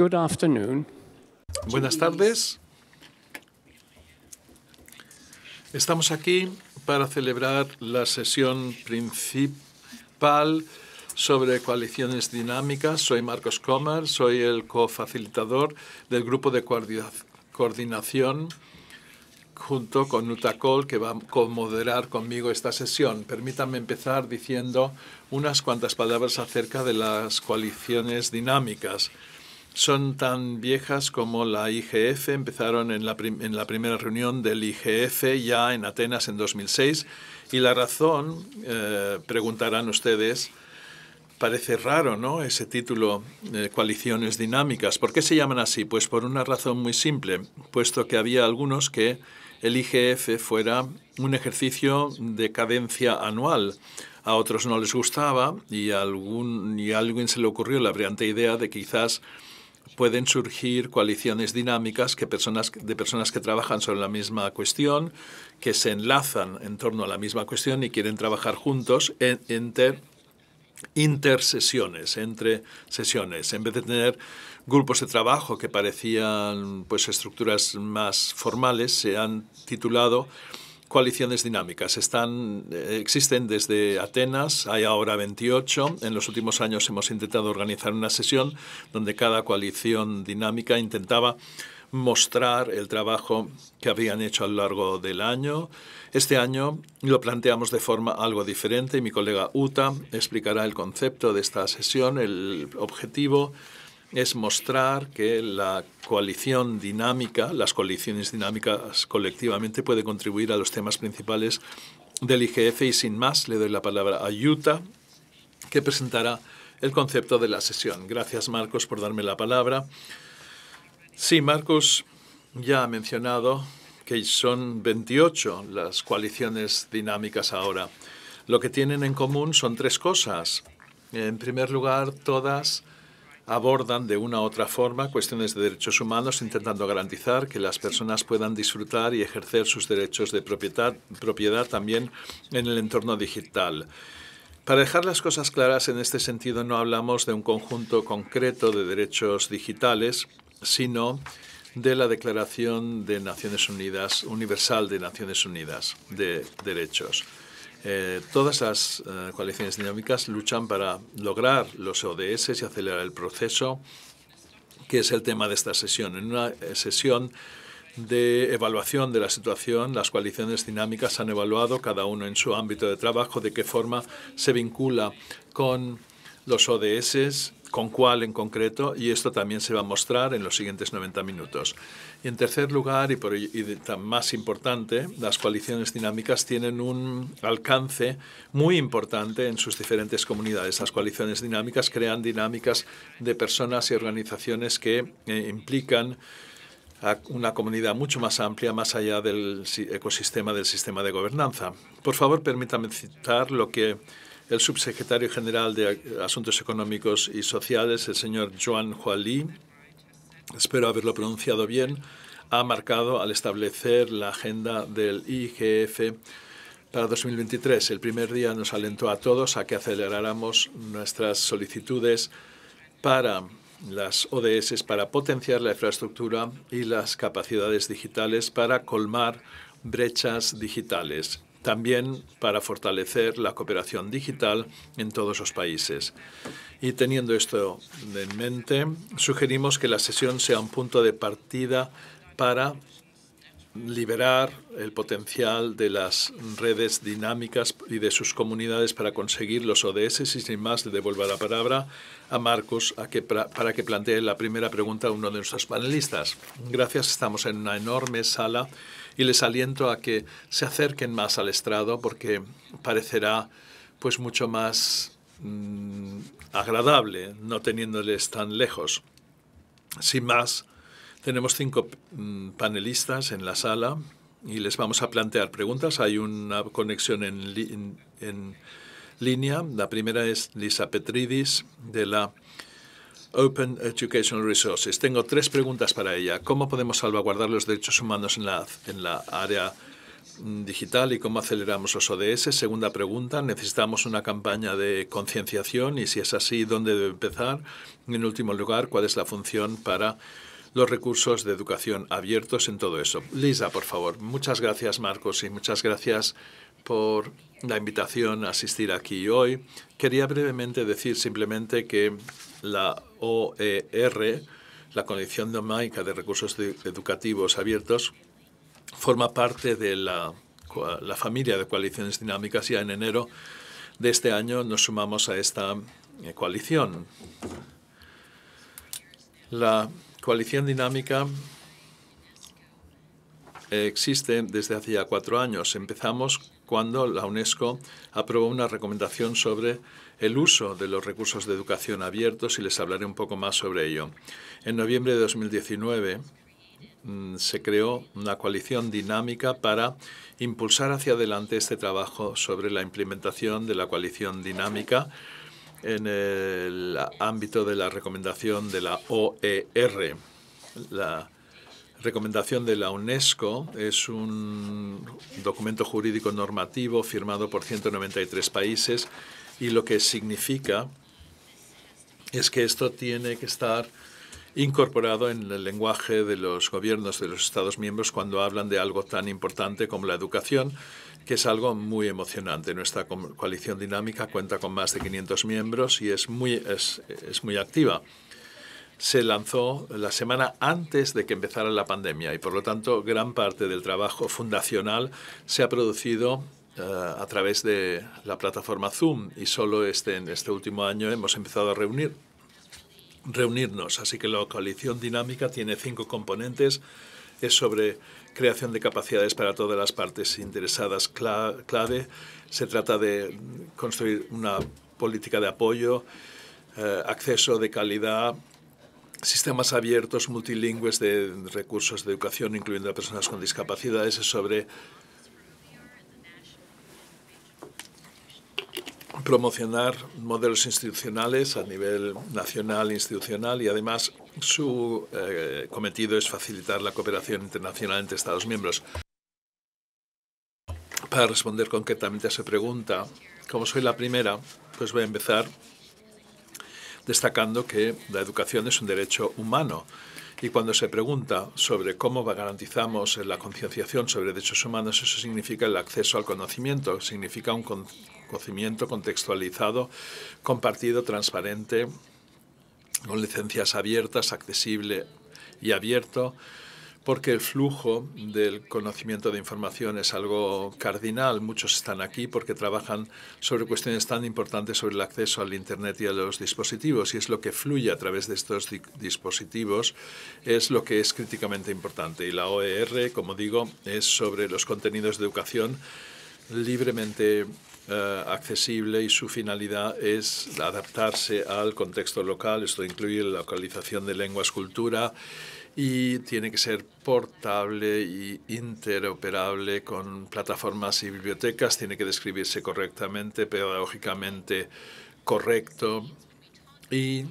afternoon. Buenas tardes. Estamos aquí para celebrar la sesión principal sobre coaliciones dinámicas. Soy Marcos Comer, soy el cofacilitador del grupo de coordinación junto con Nutacol, que va a moderar conmigo esta sesión. Permítanme empezar diciendo unas cuantas palabras acerca de las coaliciones dinámicas son tan viejas como la IGF. Empezaron en la, en la, primera reunión del IGF ya en Atenas en 2006. Y la razón, eh, preguntarán ustedes, parece raro, ¿no? Ese título, eh, coaliciones dinámicas. ¿Por qué se llaman así? Pues por una razón muy simple, puesto que había algunos que el IGF fuera un ejercicio de cadencia anual. A otros no les gustaba y, algún, y a alguien se le ocurrió la brillante idea de quizás pueden surgir coaliciones dinámicas que personas, de personas que trabajan sobre la misma cuestión, que se enlazan en torno a la misma cuestión y quieren trabajar juntos entre intersesiones, entre sesiones. En vez de tener grupos de trabajo que parecían pues estructuras más formales, se han titulado coaliciones dinámicas. Están, eh, existen desde Atenas, hay ahora 28. En los últimos años hemos intentado organizar una sesión donde cada coalición dinámica intentaba mostrar el trabajo que habían hecho a lo largo del año. Este año lo planteamos de forma algo diferente y mi colega Uta explicará el concepto de esta sesión, el objetivo, es mostrar que la coalición dinámica, las coaliciones dinámicas colectivamente puede contribuir a los temas principales del IGF y sin más le doy la palabra a Yuta que presentará el concepto de la sesión. Gracias Marcos por darme la palabra. Sí, Marcos ya ha mencionado que son 28 las coaliciones dinámicas ahora. Lo que tienen en común son tres cosas. En primer lugar, todas abordan de una u otra forma cuestiones de derechos humanos intentando garantizar que las personas puedan disfrutar y ejercer sus derechos de propiedad, también en el entorno digital. Para dejar las cosas claras, en este sentido no hablamos de un conjunto concreto de derechos digitales, sino de la Declaración de Naciones Unidas, Universal de Naciones Unidas de Derechos. Eh, todas las eh, coaliciones dinámicas luchan para lograr los ODS y acelerar el proceso, que es el tema de esta sesión. En una eh, sesión de evaluación de la situación, las coaliciones dinámicas han evaluado, cada uno en su ámbito de trabajo, de qué forma se vincula con los ODS, con cuál en concreto, y esto también se va a mostrar en los siguientes 90 minutos. Y en tercer lugar, y, por, y más importante, las coaliciones dinámicas tienen un alcance muy importante en sus diferentes comunidades. Las coaliciones dinámicas crean dinámicas de personas y organizaciones que eh, implican a una comunidad mucho más amplia, más allá del ecosistema del sistema de gobernanza. Por favor, permítame citar lo que el subsecretario general de Asuntos Económicos y Sociales, el señor Joan Hualí, espero haberlo pronunciado bien, ha marcado al establecer la agenda del IGF para 2023. El primer día nos alentó a todos a que aceleráramos nuestras solicitudes para las ODS para potenciar la infraestructura y las capacidades digitales para colmar brechas digitales también para fortalecer la cooperación digital en todos los países. Y teniendo esto en mente, sugerimos que la sesión sea un punto de partida para liberar el potencial de las redes dinámicas y de sus comunidades para conseguir los ODS. Y sin más, le devuelvo la palabra a Marcos para que plantee la primera pregunta a uno de nuestros panelistas. Gracias, estamos en una enorme sala y les aliento a que se acerquen más al estrado porque parecerá pues mucho más mm, agradable no teniéndoles tan lejos. Sin más, tenemos cinco mm, panelistas en la sala y les vamos a plantear preguntas. Hay una conexión en línea. La primera es Lisa Petridis de la Open Educational Resources. Tengo tres preguntas para ella. ¿Cómo podemos salvaguardar los derechos humanos en la, en la área mm, digital y cómo aceleramos los ODS? Segunda pregunta, necesitamos una campaña de concienciación y si es así, ¿dónde debe empezar? En último lugar, ¿cuál es la función para los recursos de educación abiertos en todo eso? Lisa, por favor. Muchas gracias, Marcos, y muchas gracias por la invitación a asistir aquí hoy. Quería brevemente decir simplemente que la OER, la coalición Domaica de Recursos Educativos Abiertos, forma parte de la, familia de coaliciones dinámicas. Ya en enero de este año nos sumamos a esta eh, coalición. La coalición dinámica existe desde hacía cuatro años. Empezamos cuando la UNESCO aprobó una recomendación sobre el uso de los recursos de educación abiertos y les hablaré un poco más sobre ello. En noviembre de 2019 mm, se creó una coalición dinámica para impulsar hacia adelante este trabajo sobre la implementación de la coalición dinámica en el ámbito de la recomendación de la OER. La recomendación de la UNESCO es un documento jurídico normativo firmado por 193 países y lo que significa es que esto tiene que estar incorporado en el lenguaje de los gobiernos de los Estados miembros cuando hablan de algo tan importante como la educación, que es algo muy emocionante. Nuestra coalición dinámica cuenta con más de 500 miembros y es muy, es muy activa se lanzó la semana antes de que empezara la pandemia y por lo tanto gran parte del trabajo fundacional se ha producido eh, a través de la plataforma Zoom y solo este, en este último año hemos empezado a reunir, reunirnos. Así que la coalición dinámica tiene cinco componentes. Es sobre creación de capacidades para todas las partes interesadas clave. Se trata de construir una política de apoyo, eh, acceso de calidad, sistemas abiertos, multilingües de recursos de educación, incluyendo a personas con discapacidades, es sobre promocionar modelos institucionales a nivel nacional e institucional y además su eh, cometido es facilitar la cooperación internacional entre Estados miembros. Para responder concretamente a esa pregunta, como soy la primera, pues voy a empezar destacando que la educación es un derecho humano. Y cuando se pregunta sobre cómo garantizamos la concienciación sobre derechos humanos, eso significa el acceso al conocimiento, significa un conocimiento contextualizado, compartido, transparente, con licencias abiertas, accesible y abierto, porque el flujo del conocimiento de información es algo cardinal. Muchos están aquí porque trabajan sobre cuestiones tan importantes sobre el acceso al Internet y a los dispositivos, y es lo que fluye a través de estos dispositivos, es lo que es críticamente importante. Y la OER, como digo, es sobre los contenidos de educación libremente eh, accesible y su finalidad es adaptarse al contexto local. Esto incluye la localización de lenguas, cultura y tiene que ser portable y interoperable con plataformas y bibliotecas, tiene que describirse correctamente, pedagógicamente correcto y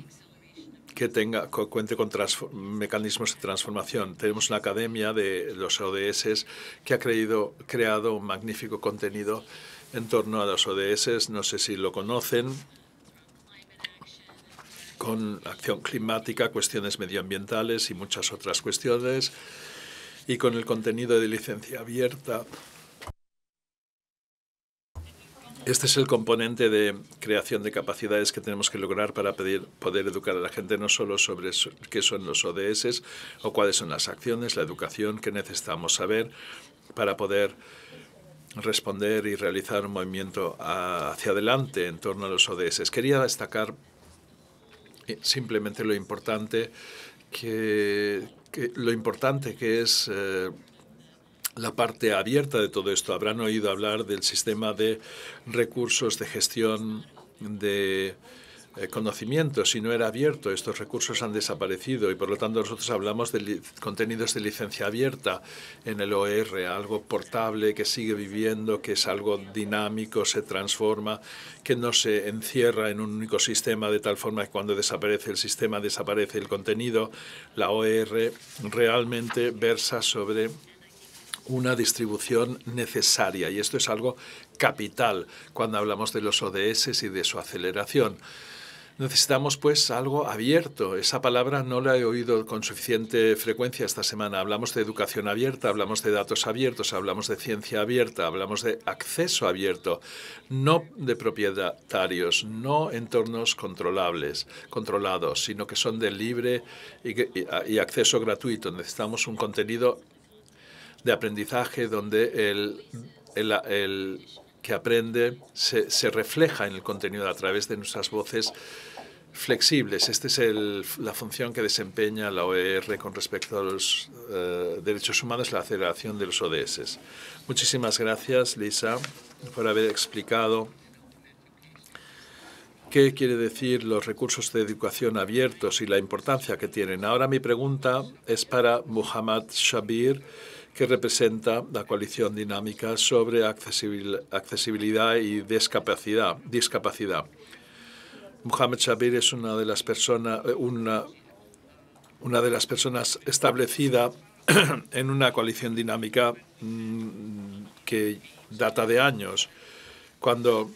que tenga, cuente con mecanismos de transformación. Tenemos una academia de los ODS que ha creído, creado un magnífico contenido en torno a los ODS. No sé si lo conocen, con acción climática, cuestiones medioambientales y muchas otras cuestiones, y con el contenido de licencia abierta. Este es el componente de creación de capacidades que tenemos que lograr para poder educar a la gente no solo sobre qué son los ODS o cuáles son las acciones, la educación que necesitamos saber para poder responder y realizar un movimiento hacia adelante en torno a los ODS. Quería destacar simplemente lo importante que, lo importante que es eh, la parte abierta de todo esto. Habrán oído hablar del sistema de recursos de gestión de eh, conocimiento si no era abierto. Estos recursos han desaparecido y por lo tanto nosotros hablamos de contenidos de licencia abierta en el OER. algo portable que sigue viviendo, que es algo dinámico, se transforma, que no se encierra en un único sistema de tal forma que cuando desaparece el sistema desaparece el contenido. La OR realmente versa sobre una distribución necesaria y esto es algo capital cuando hablamos de los ODS y de su aceleración. Necesitamos pues algo abierto. Esa palabra no la he oído con suficiente frecuencia esta semana. Hablamos de educación abierta, hablamos de datos abiertos, hablamos de ciencia abierta, hablamos de acceso abierto, no de propietarios, no entornos controlables, controlados, sino que son de libre y, acceso gratuito. Necesitamos un contenido de aprendizaje donde el, el, que aprende se, se refleja en el contenido a través de nuestras voces flexibles. Esta es el, la función que desempeña la OER con respecto a los eh, derechos humanos, la aceleración de los ODS. Muchísimas gracias, Lisa, por haber explicado qué quiere decir los recursos de educación abiertos y la importancia que tienen. Ahora mi pregunta es para Muhammad Shabir, que representa la coalición dinámica sobre accesibilidad y discapacidad. discapacidad. Mohamed Shabir es una de las personas, eh, una, una de las personas establecida en una coalición dinámica mm, que data de años, cuando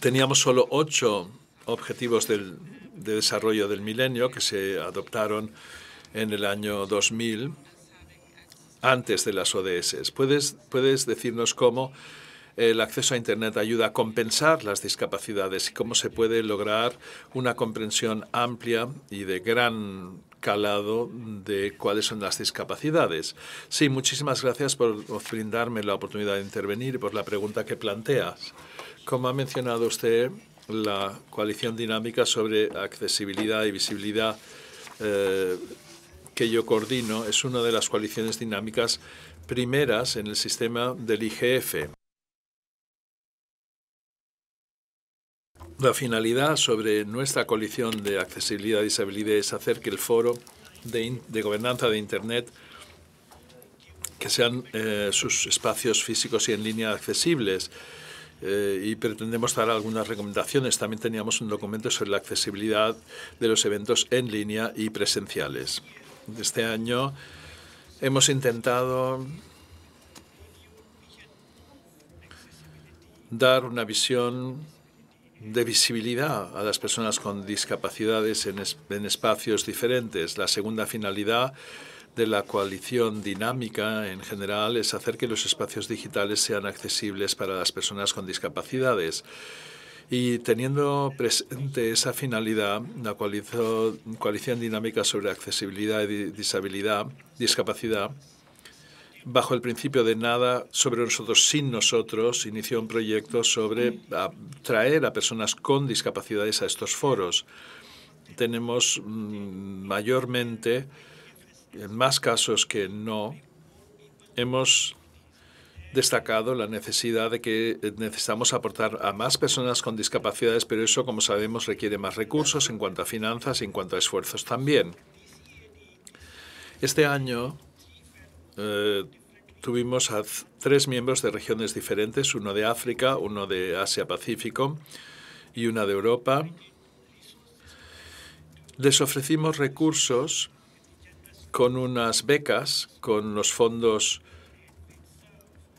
teníamos solo ocho objetivos de desarrollo del milenio que se adoptaron en el año 2000, antes de las ODS. ¿Puedes, puedes decirnos cómo el acceso a Internet ayuda a compensar las discapacidades y cómo se puede lograr una comprensión amplia y de gran calado de cuáles son las discapacidades. Sí, muchísimas gracias por brindarme la oportunidad de intervenir y por la pregunta que planteas. Como ha mencionado usted, la coalición dinámica sobre accesibilidad y visibilidad eh, que yo coordino es una de las coaliciones dinámicas primeras en el sistema del IGF. La finalidad sobre nuestra coalición de accesibilidad y disabilidad es hacer que el foro de, gobernanza de Internet que sean eh, sus espacios físicos y en línea accesibles. Eh, y pretendemos dar algunas recomendaciones. También teníamos un documento sobre la accesibilidad de los eventos en línea y presenciales. Este año hemos intentado dar una visión de visibilidad a las personas con discapacidades en, espacios diferentes. La segunda finalidad de la coalición dinámica en general es hacer que los espacios digitales sean accesibles para las personas con discapacidades. Y teniendo presente esa finalidad, la coalición, dinámica sobre accesibilidad y discapacidad bajo el principio de nada sobre nosotros sin nosotros, inició un proyecto sobre mm. traer a personas con discapacidades a estos foros. Tenemos mm, mayormente, en más casos que no, hemos destacado la necesidad de que eh, necesitamos aportar a más personas con discapacidades, pero eso, como sabemos, requiere más recursos en cuanto a finanzas y en cuanto a esfuerzos también. Este año eh, tuvimos a tres miembros de regiones diferentes, uno de África, uno de Asia-Pacífico y una de Europa. Les ofrecimos recursos con unas becas, con los fondos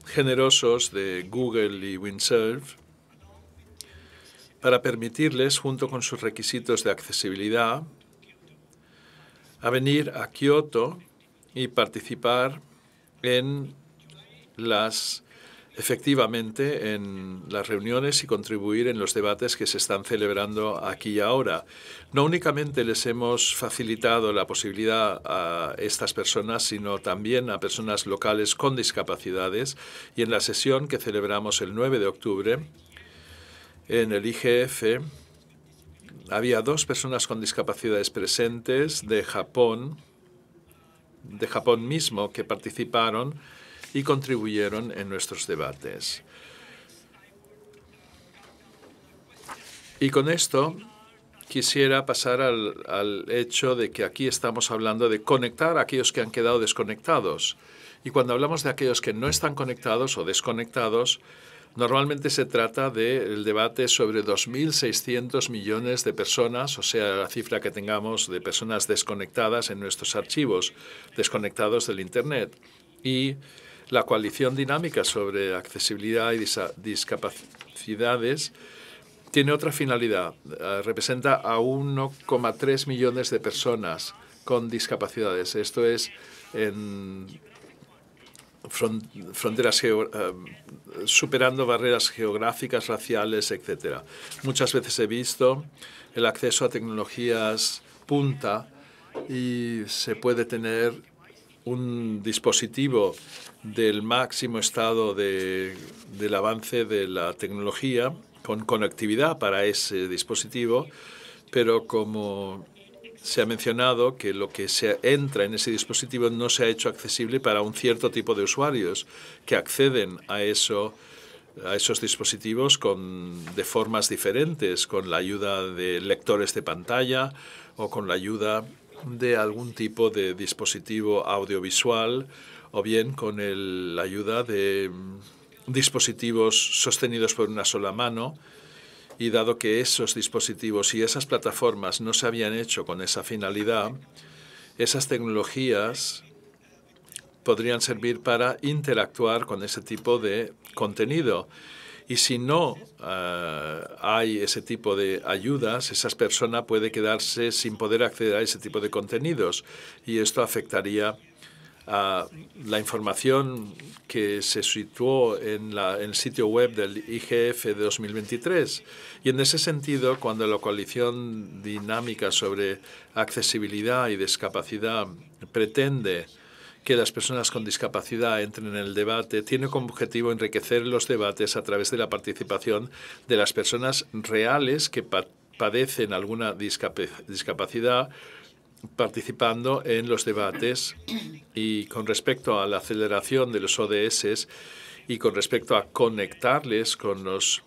generosos de Google y Windsurf, para permitirles, junto con sus requisitos de accesibilidad, a venir a Kioto y participar en las efectivamente en las reuniones y contribuir en los debates que se están celebrando aquí y ahora. No únicamente les hemos facilitado la posibilidad a estas personas, sino también a personas locales con discapacidades y en la sesión que celebramos el 9 de octubre en el IGF había dos personas con discapacidades presentes de Japón, de Japón mismo que participaron y contribuyeron en nuestros debates. Y con esto quisiera pasar al, al, hecho de que aquí estamos hablando de conectar a aquellos que han quedado desconectados. Y cuando hablamos de aquellos que no están conectados o desconectados, Normalmente se trata del debate sobre 2.600 millones de personas, o sea, la cifra que tengamos de personas desconectadas en nuestros archivos, desconectados del Internet. Y la coalición dinámica sobre accesibilidad y discapacidades tiene otra finalidad. Eh, representa a 1,3 millones de personas con discapacidades. Esto es en fronteras eh, superando barreras geográficas, raciales, etc. Muchas veces he visto el acceso a tecnologías punta y se puede tener un dispositivo del máximo estado de, del avance de la tecnología con conectividad para ese dispositivo, pero como se ha mencionado que lo que se entra en ese dispositivo no se ha hecho accesible para un cierto tipo de usuarios que acceden a eso a esos dispositivos con, de formas diferentes, con la ayuda de lectores de pantalla o con la ayuda de algún tipo de dispositivo audiovisual o bien con la ayuda de mm, dispositivos sostenidos por una sola mano y dado que esos dispositivos y esas plataformas no se habían hecho con esa finalidad, esas tecnologías podrían servir para interactuar con ese tipo de contenido. Y si no eh, hay ese tipo de ayudas, esas personas puede quedarse sin poder acceder a ese tipo de contenidos y esto afectaría a la información que se situó en, el sitio web del IGF de 2023. Y en ese sentido, cuando la coalición dinámica sobre accesibilidad y discapacidad pretende que las personas con discapacidad entren en el debate, tiene como objetivo enriquecer los debates a través de la participación de las personas reales que padecen alguna discapacidad participando en los debates y con respecto a la aceleración de los ODS y con respecto a conectarles con los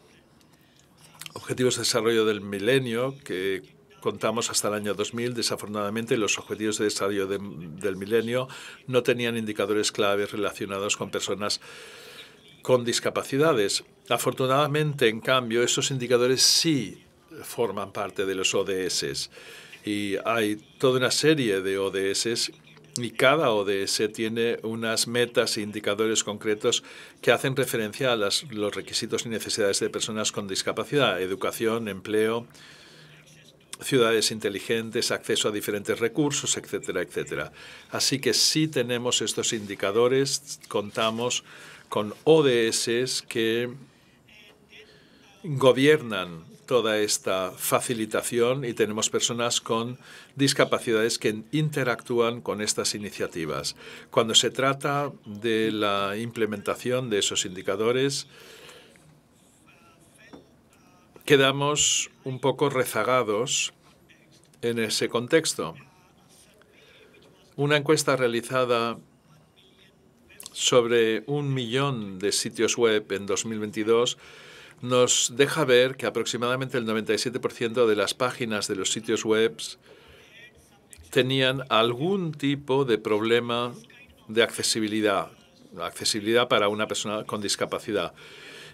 objetivos de desarrollo del milenio que contamos hasta el año 2000. Desafortunadamente, los objetivos de desarrollo del milenio no tenían indicadores claves relacionados con personas con discapacidades. Afortunadamente, en cambio, esos indicadores sí forman parte de los ODS. Y hay toda una serie de ODS y cada ODS tiene unas metas e indicadores concretos que hacen referencia a los requisitos y necesidades de personas con discapacidad, educación, empleo, ciudades inteligentes, acceso a diferentes recursos, etcétera, etcétera. Así que si tenemos estos indicadores, contamos con ODS que gobiernan toda esta facilitación y tenemos personas con discapacidades que interactúan con estas iniciativas. Cuando se trata de la implementación de esos indicadores, quedamos un poco rezagados en ese contexto. Una encuesta realizada sobre un millón de sitios web en 2022 nos deja ver que aproximadamente el 97% de las páginas de los sitios web tenían algún tipo de problema de accesibilidad, accesibilidad para una persona con discapacidad.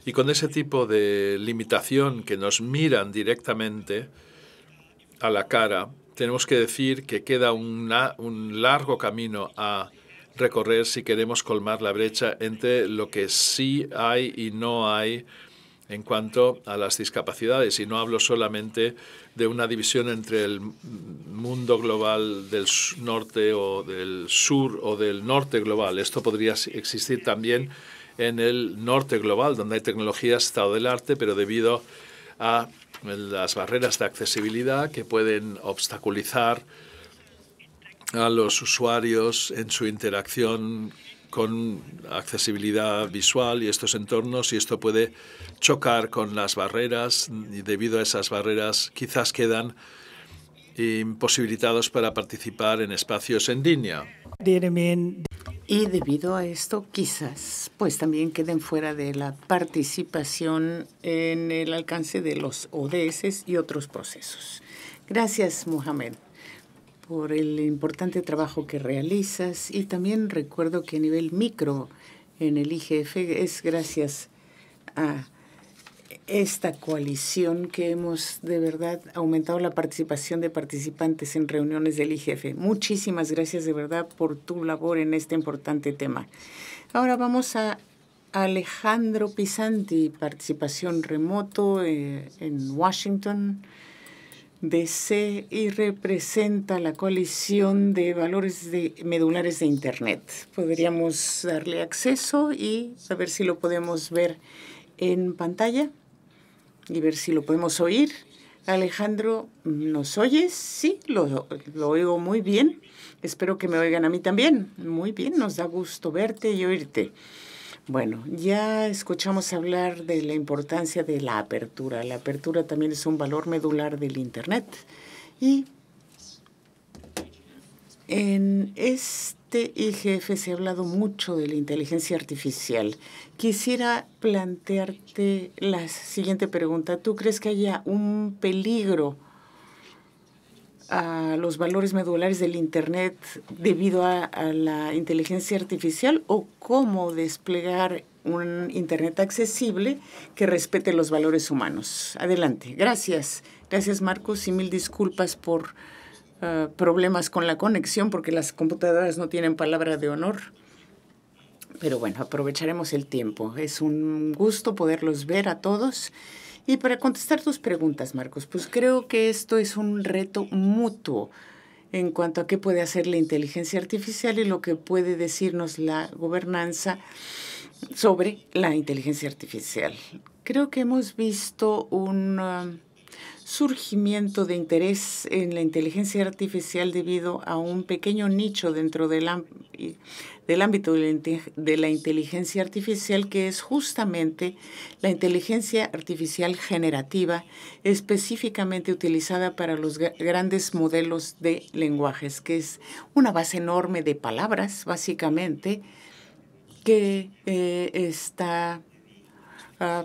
Y con ese tipo de limitación que nos miran directamente a la cara, tenemos que decir que queda un largo camino a recorrer si queremos colmar la brecha entre lo que sí hay y no hay en cuanto a las discapacidades. Y no hablo solamente de una división entre el mundo global del norte o del sur o del norte global. Esto podría existir también en el norte global, donde hay tecnologías estado del arte, pero debido a las barreras de accesibilidad que pueden obstaculizar a los usuarios en su interacción con accesibilidad visual y estos entornos y esto puede chocar con las barreras y debido a esas barreras quizás quedan imposibilitados para participar en espacios en línea. Y debido a esto, quizás, pues también queden fuera de la participación en el alcance de los ODS y otros procesos. Gracias, Mohamed por el importante trabajo que realizas y también recuerdo que a nivel micro en el IGF es gracias a esta coalición que hemos de verdad aumentado la participación de participantes en reuniones del IGF. Muchísimas gracias de verdad por tu labor en este importante tema. Ahora vamos a Alejandro Pisanti, participación remoto eh, en Washington. DC y representa la coalición de valores de medulares de Internet. Podríamos darle acceso y a ver si lo podemos ver en pantalla y ver si lo podemos oír. Alejandro, ¿nos oyes? Sí, lo oigo muy bien. Espero que me oigan a mí también. Muy bien, nos da gusto verte y oírte. Bueno, ya escuchamos hablar de la importancia de la apertura. La apertura también es un valor medular del Internet. Y en este IGF se ha hablado mucho de la inteligencia artificial. Quisiera plantearte la siguiente pregunta. ¿Tú crees que haya un peligro? a los valores medulares del Internet debido a, la inteligencia artificial o cómo desplegar un Internet accesible que respete los valores humanos. Adelante. Gracias. Gracias, Marcos, y mil disculpas por ah, problemas con la conexión, porque las computadoras no tienen palabra de honor. Pero bueno, aprovecharemos el tiempo. Es un gusto poderlos ver a todos. Y para contestar tus preguntas, Marcos, pues creo que esto es un reto mutuo en cuanto a qué puede hacer la inteligencia artificial y lo que puede decirnos la gobernanza sobre la inteligencia artificial. Creo que hemos visto un um, surgimiento de interés en la inteligencia artificial debido a un pequeño nicho dentro de la del ámbito de la inteligencia artificial, que es justamente la inteligencia artificial generativa, específicamente utilizada para los grandes modelos de lenguajes, que es una base enorme de palabras, básicamente, que eh, está... Ah,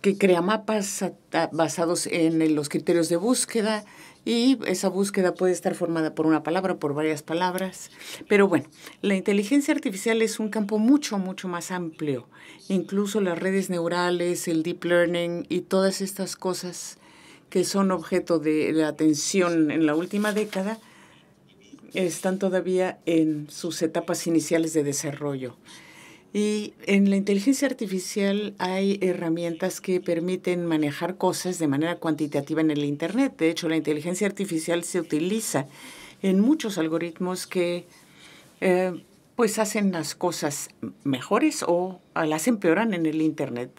que crea mapas ah, basados en los criterios de búsqueda, y esa búsqueda puede estar formada por una palabra, por varias palabras. Pero bueno, la inteligencia artificial es un campo mucho, mucho más amplio. Incluso las redes neurales, el deep learning y todas estas cosas que son objeto de atención en la última década, están todavía en sus etapas iniciales de desarrollo. Y en la inteligencia artificial hay herramientas que permiten manejar cosas de manera cuantitativa en el Internet. De hecho, la inteligencia artificial se utiliza en muchos algoritmos que eh, pues hacen las cosas mejores o las empeoran en el Internet.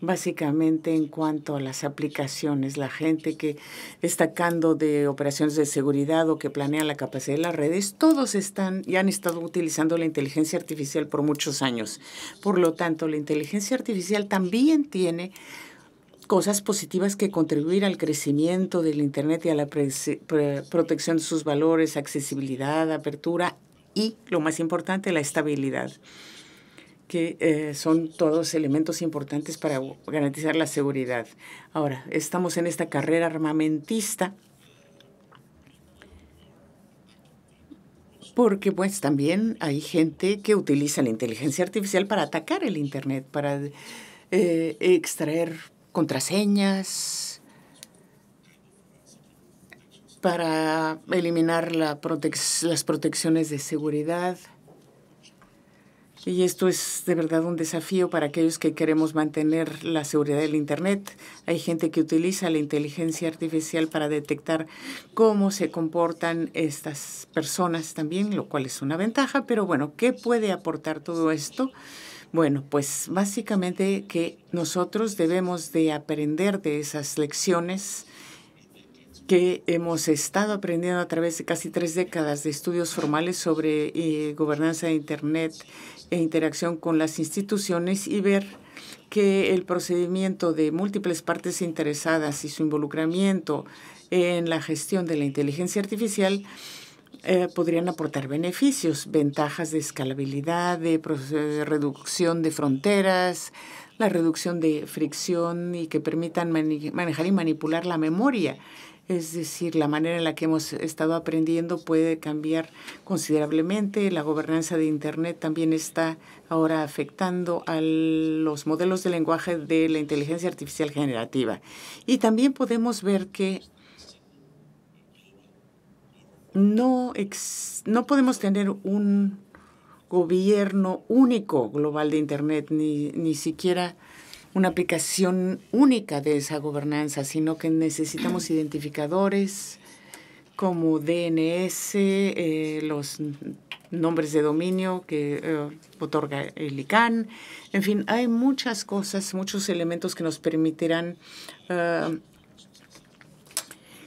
Básicamente en cuanto a las aplicaciones, la gente que está destacando de operaciones de seguridad o que planea la capacidad de las redes, todos están y han estado utilizando la inteligencia artificial por muchos años. Por lo tanto, la inteligencia artificial también tiene cosas positivas que contribuir al crecimiento del Internet y a la protección de sus valores, accesibilidad, apertura y, lo más importante, la estabilidad que eh, son todos elementos importantes para garantizar la seguridad. Ahora, estamos en esta carrera armamentista porque pues también hay gente que utiliza la inteligencia artificial para atacar el Internet, para eh, extraer contraseñas, para eliminar las protecciones de seguridad. Y esto es de verdad un desafío para aquellos que queremos mantener la seguridad del Internet. Hay gente que utiliza la inteligencia artificial para detectar cómo se comportan estas personas también, lo cual es una ventaja. Pero bueno, ¿qué puede aportar todo esto? Bueno, pues básicamente que nosotros debemos de aprender de esas lecciones que hemos estado aprendiendo a través de casi tres décadas de estudios formales sobre eh, gobernanza de Internet e interacción con las instituciones y ver que el procedimiento de múltiples partes interesadas y su involucramiento en la gestión de la inteligencia artificial eh, podrían aportar beneficios, ventajas de escalabilidad, de, reducción de fronteras, la reducción de fricción y que permitan manejar y manipular la memoria es decir, la manera en la que hemos estado aprendiendo puede cambiar considerablemente. La gobernanza de Internet también está ahora afectando a los modelos de lenguaje de la inteligencia artificial generativa. Y también podemos ver que no, no podemos tener un gobierno único global de Internet, ni, ni siquiera una aplicación única de esa gobernanza, sino que necesitamos identificadores como DNS, eh, los nombres de dominio que eh, otorga el ICANN. En fin, hay muchas cosas, muchos elementos que nos permitirán eh,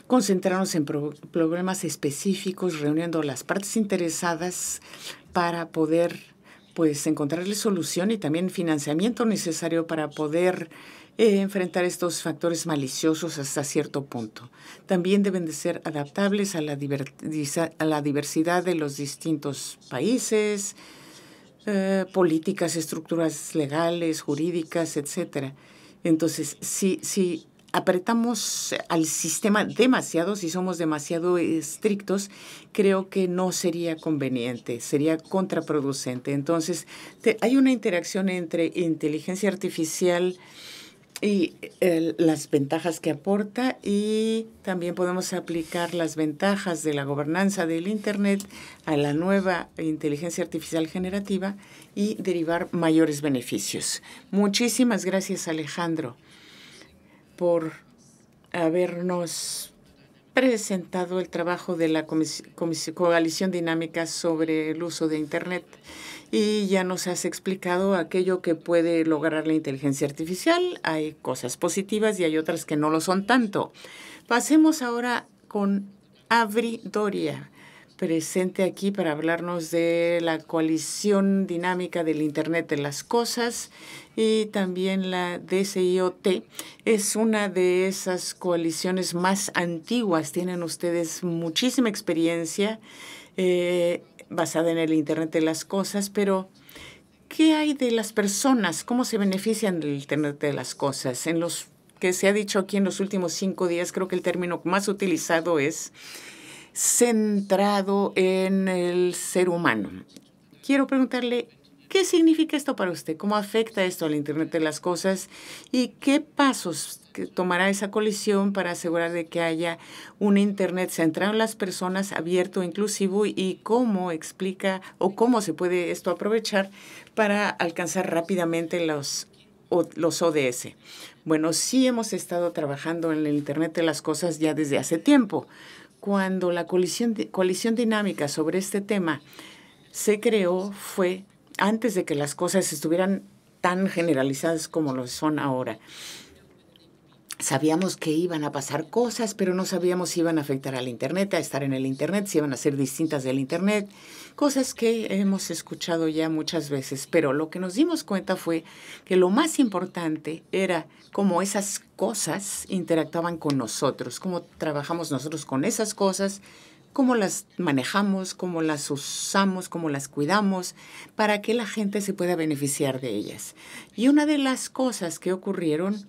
concentrarnos en problemas específicos, reuniendo las partes interesadas para poder pues encontrarle solución y también financiamiento necesario para poder eh, enfrentar estos factores maliciosos hasta cierto punto. También deben de ser adaptables a la, a la diversidad de los distintos países, eh, políticas, estructuras legales, jurídicas, etcétera. Entonces, sí, sí, apretamos eh, al sistema demasiado, si somos demasiado estrictos, creo que no sería conveniente, sería contraproducente. Entonces, hay una interacción entre inteligencia artificial y eh, las ventajas que aporta y también podemos aplicar las ventajas de la gobernanza del Internet a la nueva inteligencia artificial generativa y derivar mayores beneficios. Muchísimas gracias, Alejandro por habernos presentado el trabajo de la Coalición Dinámica sobre el uso de Internet y ya nos has explicado aquello que puede lograr la inteligencia artificial. Hay cosas positivas y hay otras que no lo son tanto. Pasemos ahora con Avri Doria, presente aquí para hablarnos de la coalición dinámica del Internet de las Cosas y también la DCIOT. Es una de esas coaliciones más antiguas. Tienen ustedes muchísima experiencia eh, basada en el Internet de las Cosas, pero ¿qué hay de las personas? ¿Cómo se benefician del Internet de las Cosas? En los que se ha dicho aquí en los últimos cinco días, creo que el término más utilizado es centrado en el ser humano. Quiero preguntarle ¿Qué significa esto para usted? ¿Cómo afecta esto al Internet de las Cosas? ¿Y qué pasos tomará esa coalición para asegurar de que haya un Internet centrado en las personas, abierto, e inclusivo? ¿Y cómo explica o cómo se puede esto aprovechar para alcanzar rápidamente los los ODS. Bueno, sí hemos estado trabajando en el Internet de las Cosas ya desde hace tiempo. Cuando la coalición dinámica sobre este tema se creó fue antes de que las cosas estuvieran tan generalizadas como lo son ahora. Sabíamos que iban a pasar cosas, pero no sabíamos si iban a afectar al Internet, a estar en el Internet, si iban a ser distintas del Internet, cosas que hemos escuchado ya muchas veces. Pero lo que nos dimos cuenta fue que lo más importante era cómo esas cosas interactuaban con nosotros, cómo trabajamos nosotros con esas cosas cómo las manejamos, cómo las usamos, cómo las cuidamos, para que la gente se pueda beneficiar de ellas. Y una de las cosas que ocurrieron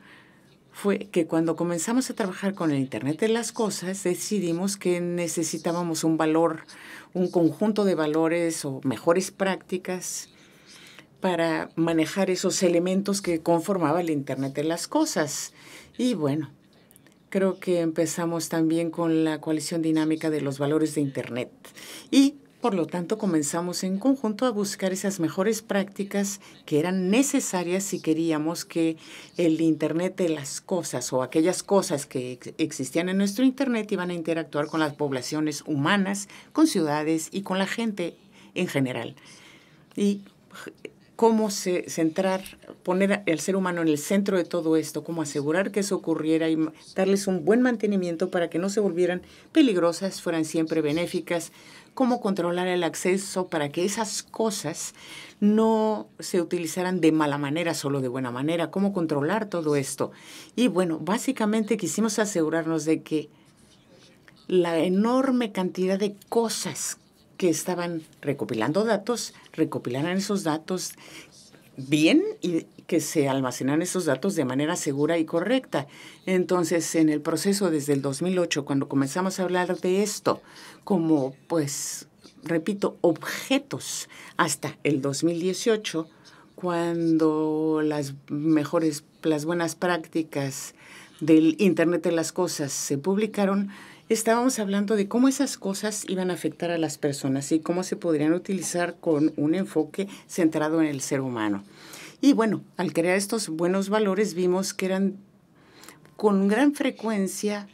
fue que cuando comenzamos a trabajar con el Internet de las Cosas, decidimos que necesitábamos un valor, un conjunto de valores o mejores prácticas para manejar esos elementos que conformaba el Internet de las Cosas. Y bueno, creo que empezamos también con la coalición dinámica de los valores de Internet y por lo tanto, comenzamos en conjunto a buscar esas mejores prácticas que eran necesarias si queríamos que el Internet de las cosas o aquellas cosas que existían en nuestro Internet iban a interactuar con las poblaciones humanas, con ciudades y con la gente en general. Y cómo se, centrar, poner al ser humano en el centro de todo esto, cómo asegurar que eso ocurriera y darles un buen mantenimiento para que no se volvieran peligrosas, fueran siempre benéficas, cómo controlar el acceso para que esas cosas no se utilizaran de mala manera, solo de buena manera, cómo controlar todo esto. Y bueno, básicamente quisimos asegurarnos de que la enorme cantidad de cosas que estaban recopilando datos, recopilaran esos datos bien y que se almacenan esos datos de manera segura y correcta. Entonces, en el proceso desde el 2008, cuando comenzamos a hablar de esto como, pues, repito, objetos, hasta el 2018, cuando las mejores, las buenas prácticas del Internet de las Cosas se publicaron, Estábamos hablando de cómo esas cosas iban a afectar a las personas y cómo se podrían utilizar con un enfoque centrado en el ser humano. Y bueno, al crear estos buenos valores vimos que eran con gran frecuencia,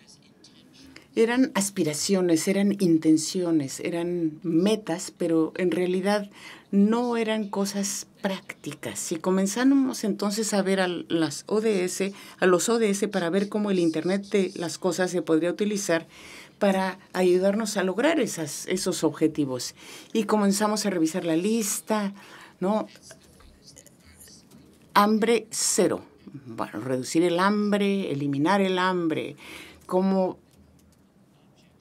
eran aspiraciones, eran intenciones, eran metas, pero en realidad no eran cosas prácticas. Si comenzamos entonces a ver a las ODS, a los ODS para ver cómo el Internet de las cosas se podría utilizar para ayudarnos a lograr esas, esos objetivos. Y comenzamos a revisar la lista, ¿no? Hambre cero. Bueno, reducir el hambre, eliminar el hambre, cómo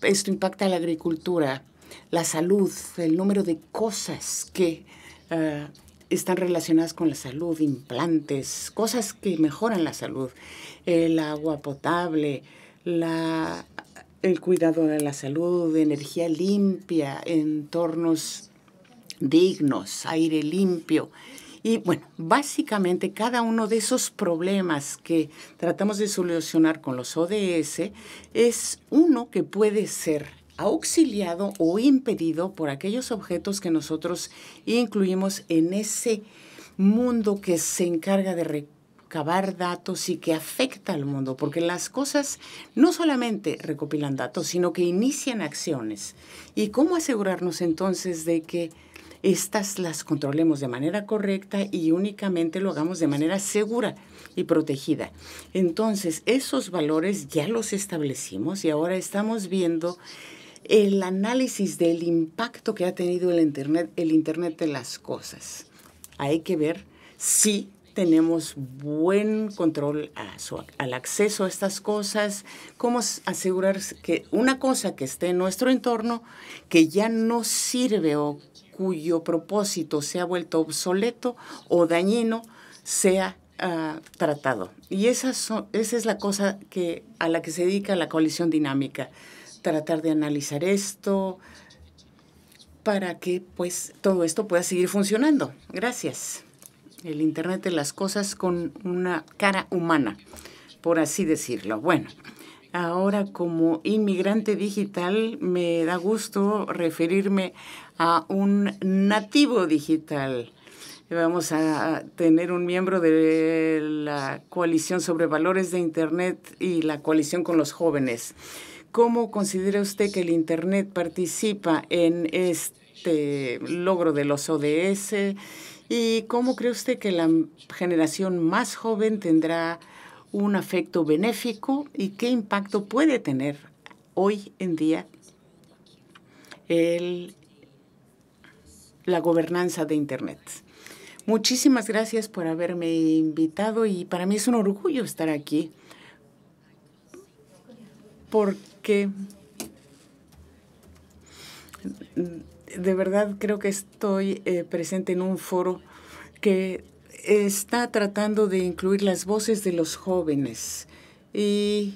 esto impacta la agricultura, la salud, el número de cosas que eh, están relacionadas con la salud, implantes, cosas que mejoran la salud, el agua potable, la, el cuidado de la salud, energía limpia, entornos dignos, aire limpio. Y bueno, básicamente cada uno de esos problemas que tratamos de solucionar con los ODS es uno que puede ser auxiliado o impedido por aquellos objetos que nosotros incluimos en ese mundo que se encarga de recabar datos y que afecta al mundo, porque las cosas no solamente recopilan datos, sino que inician acciones. ¿Y cómo asegurarnos entonces de que estas las controlemos de manera correcta y únicamente lo hagamos de manera segura y protegida. Entonces, esos valores ya los establecimos y ahora estamos viendo el análisis del impacto que ha tenido el Internet, el Internet de las cosas. Hay que ver si tenemos buen control al acceso a estas cosas, cómo asegurar que una cosa que esté en nuestro entorno, que ya no sirve o cuyo propósito se ha vuelto obsoleto o dañino, sea ah, tratado. Y esa, es la cosa que, a la que se dedica la coalición dinámica tratar de analizar esto para que pues todo esto pueda seguir funcionando. Gracias. El Internet de las Cosas con una cara humana, por así decirlo. Bueno, ahora como inmigrante digital me da gusto referirme a un nativo digital. Vamos a tener un miembro de la coalición sobre valores de Internet y la coalición con los jóvenes. ¿Cómo considera usted que el Internet participa en este logro de los ODS? ¿Y cómo cree usted que la generación más joven tendrá un afecto benéfico y qué impacto puede tener hoy en día la gobernanza de Internet? Muchísimas gracias por haberme invitado y para mí es un orgullo estar aquí de verdad creo que estoy eh, presente en un foro que está tratando de incluir las voces de los jóvenes y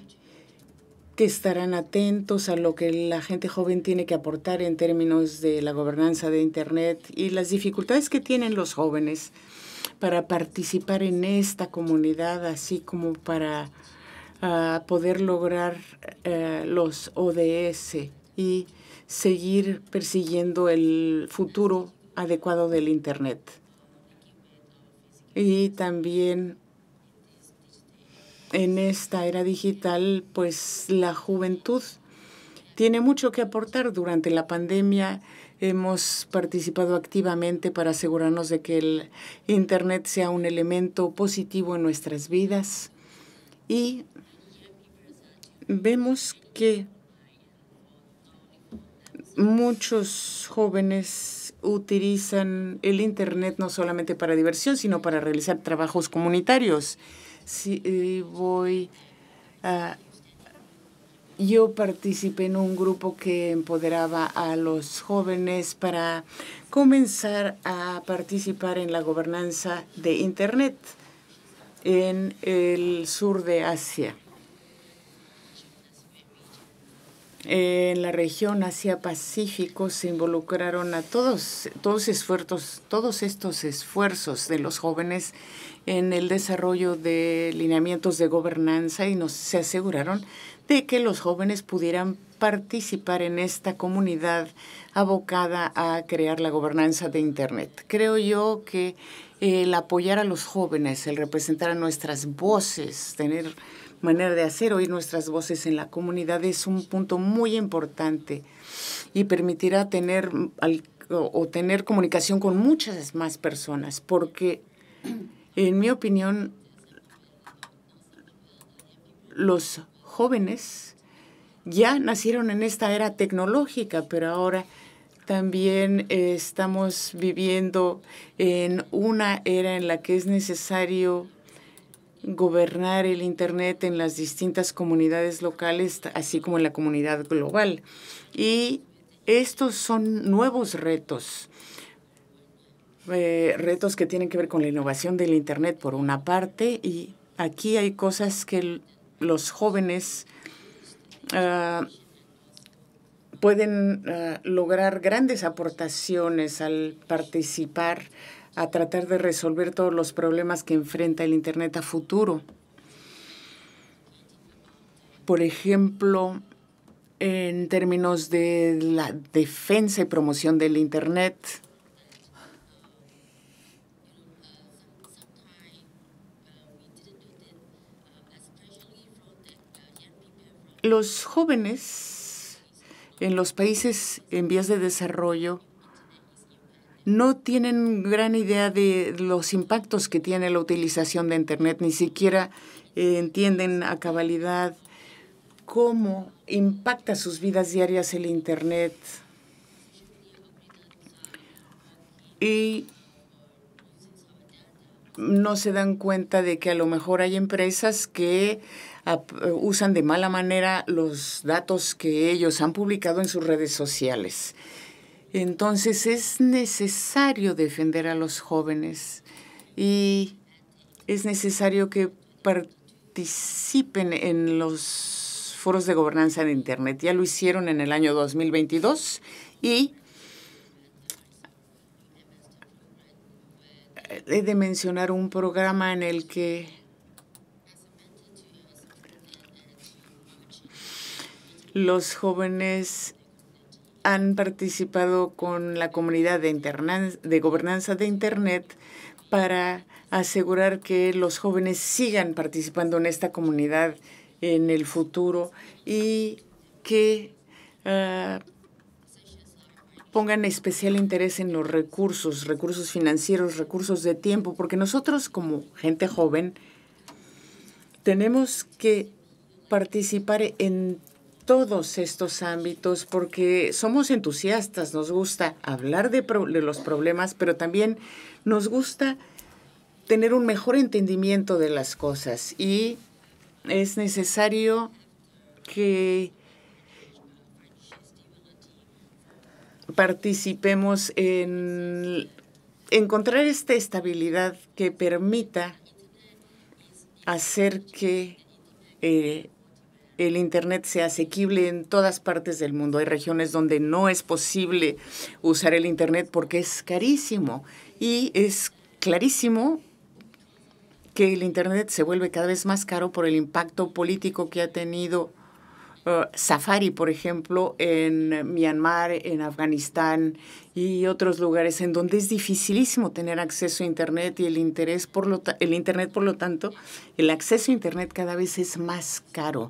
que estarán atentos a lo que la gente joven tiene que aportar en términos de la gobernanza de Internet y las dificultades que tienen los jóvenes para participar en esta comunidad, así como para a poder lograr eh, los ODS y seguir persiguiendo el futuro adecuado del Internet. Y también en esta era digital, pues la juventud tiene mucho que aportar. Durante la pandemia hemos participado activamente para asegurarnos de que el Internet sea un elemento positivo en nuestras vidas y vemos que muchos jóvenes utilizan el Internet no solamente para diversión, sino para realizar trabajos comunitarios. Si eh, voy yo participé en un grupo que empoderaba a los jóvenes para comenzar a participar en la gobernanza de Internet en el sur de Asia. en la región Asia-Pacífico se involucraron a todos, todos, esfuerzos, todos estos esfuerzos de los jóvenes en el desarrollo de lineamientos de gobernanza y nos, se aseguraron de que los jóvenes pudieran participar en esta comunidad abocada a crear la gobernanza de Internet. Creo yo que el apoyar a los jóvenes, el representar a nuestras voces, tener manera de hacer, oír nuestras voces en la comunidad es un punto muy importante y permitirá tener o, tener comunicación con muchas más personas, porque en mi opinión los jóvenes ya nacieron en esta era tecnológica, pero ahora también eh, estamos viviendo en una era en la que es necesario gobernar el Internet en las distintas comunidades locales, así como en la comunidad global. Y estos son nuevos retos. Eh, retos que tienen que ver con la innovación del Internet por una parte y aquí hay cosas que los jóvenes ah, pueden ah, lograr grandes aportaciones al participar a tratar de resolver todos los problemas que enfrenta el Internet a futuro. Por ejemplo, en términos de la defensa y promoción del Internet, los jóvenes en los países en vías de desarrollo no tienen gran idea de los impactos que tiene la utilización de Internet, ni siquiera eh, entienden a cabalidad cómo impacta sus vidas diarias el Internet. Y no se dan cuenta de que a lo mejor hay empresas que usan de mala manera los datos que ellos han publicado en sus redes sociales. Entonces es necesario defender a los jóvenes y es necesario que participen en los foros de gobernanza de Internet. Ya lo hicieron en el año 2022 y he de mencionar un programa en el que los jóvenes han participado con la comunidad de, de gobernanza de Internet para asegurar que los jóvenes sigan participando en esta comunidad en el futuro y que ah, pongan especial interés en los recursos, recursos financieros, recursos de tiempo, porque nosotros como gente joven tenemos que participar en todos estos ámbitos porque somos entusiastas, nos gusta hablar de, los problemas, pero también nos gusta tener un mejor entendimiento de las cosas y es necesario que participemos en encontrar esta estabilidad que permita hacer que eh, el Internet sea asequible en todas partes del mundo. Hay regiones donde no es posible usar el Internet porque es carísimo y es clarísimo que el Internet se vuelve cada vez más caro por el impacto político que ha tenido eh, Safari, por ejemplo, en Myanmar, en Afganistán y otros lugares en donde es dificilísimo tener acceso a Internet y el, interés por lo el Internet, por lo tanto, el acceso a Internet cada vez es más caro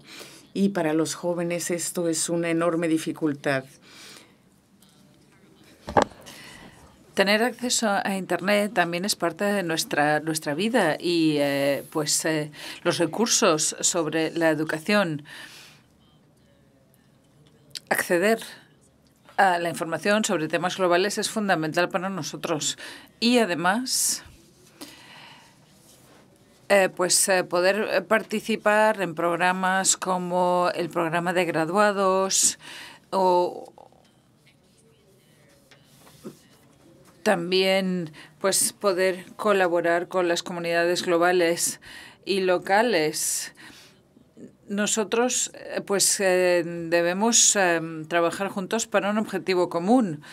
y para los jóvenes esto es una enorme dificultad. Tener acceso a Internet también es parte de nuestra, vida y eh, pues eh, los recursos sobre la educación, acceder a la información sobre temas globales es fundamental para nosotros y además eh, pues eh, poder eh, participar en programas como el programa de graduados o también pues poder colaborar con las comunidades globales y locales nosotros pues debemos em, trabajar juntos para un objetivo común.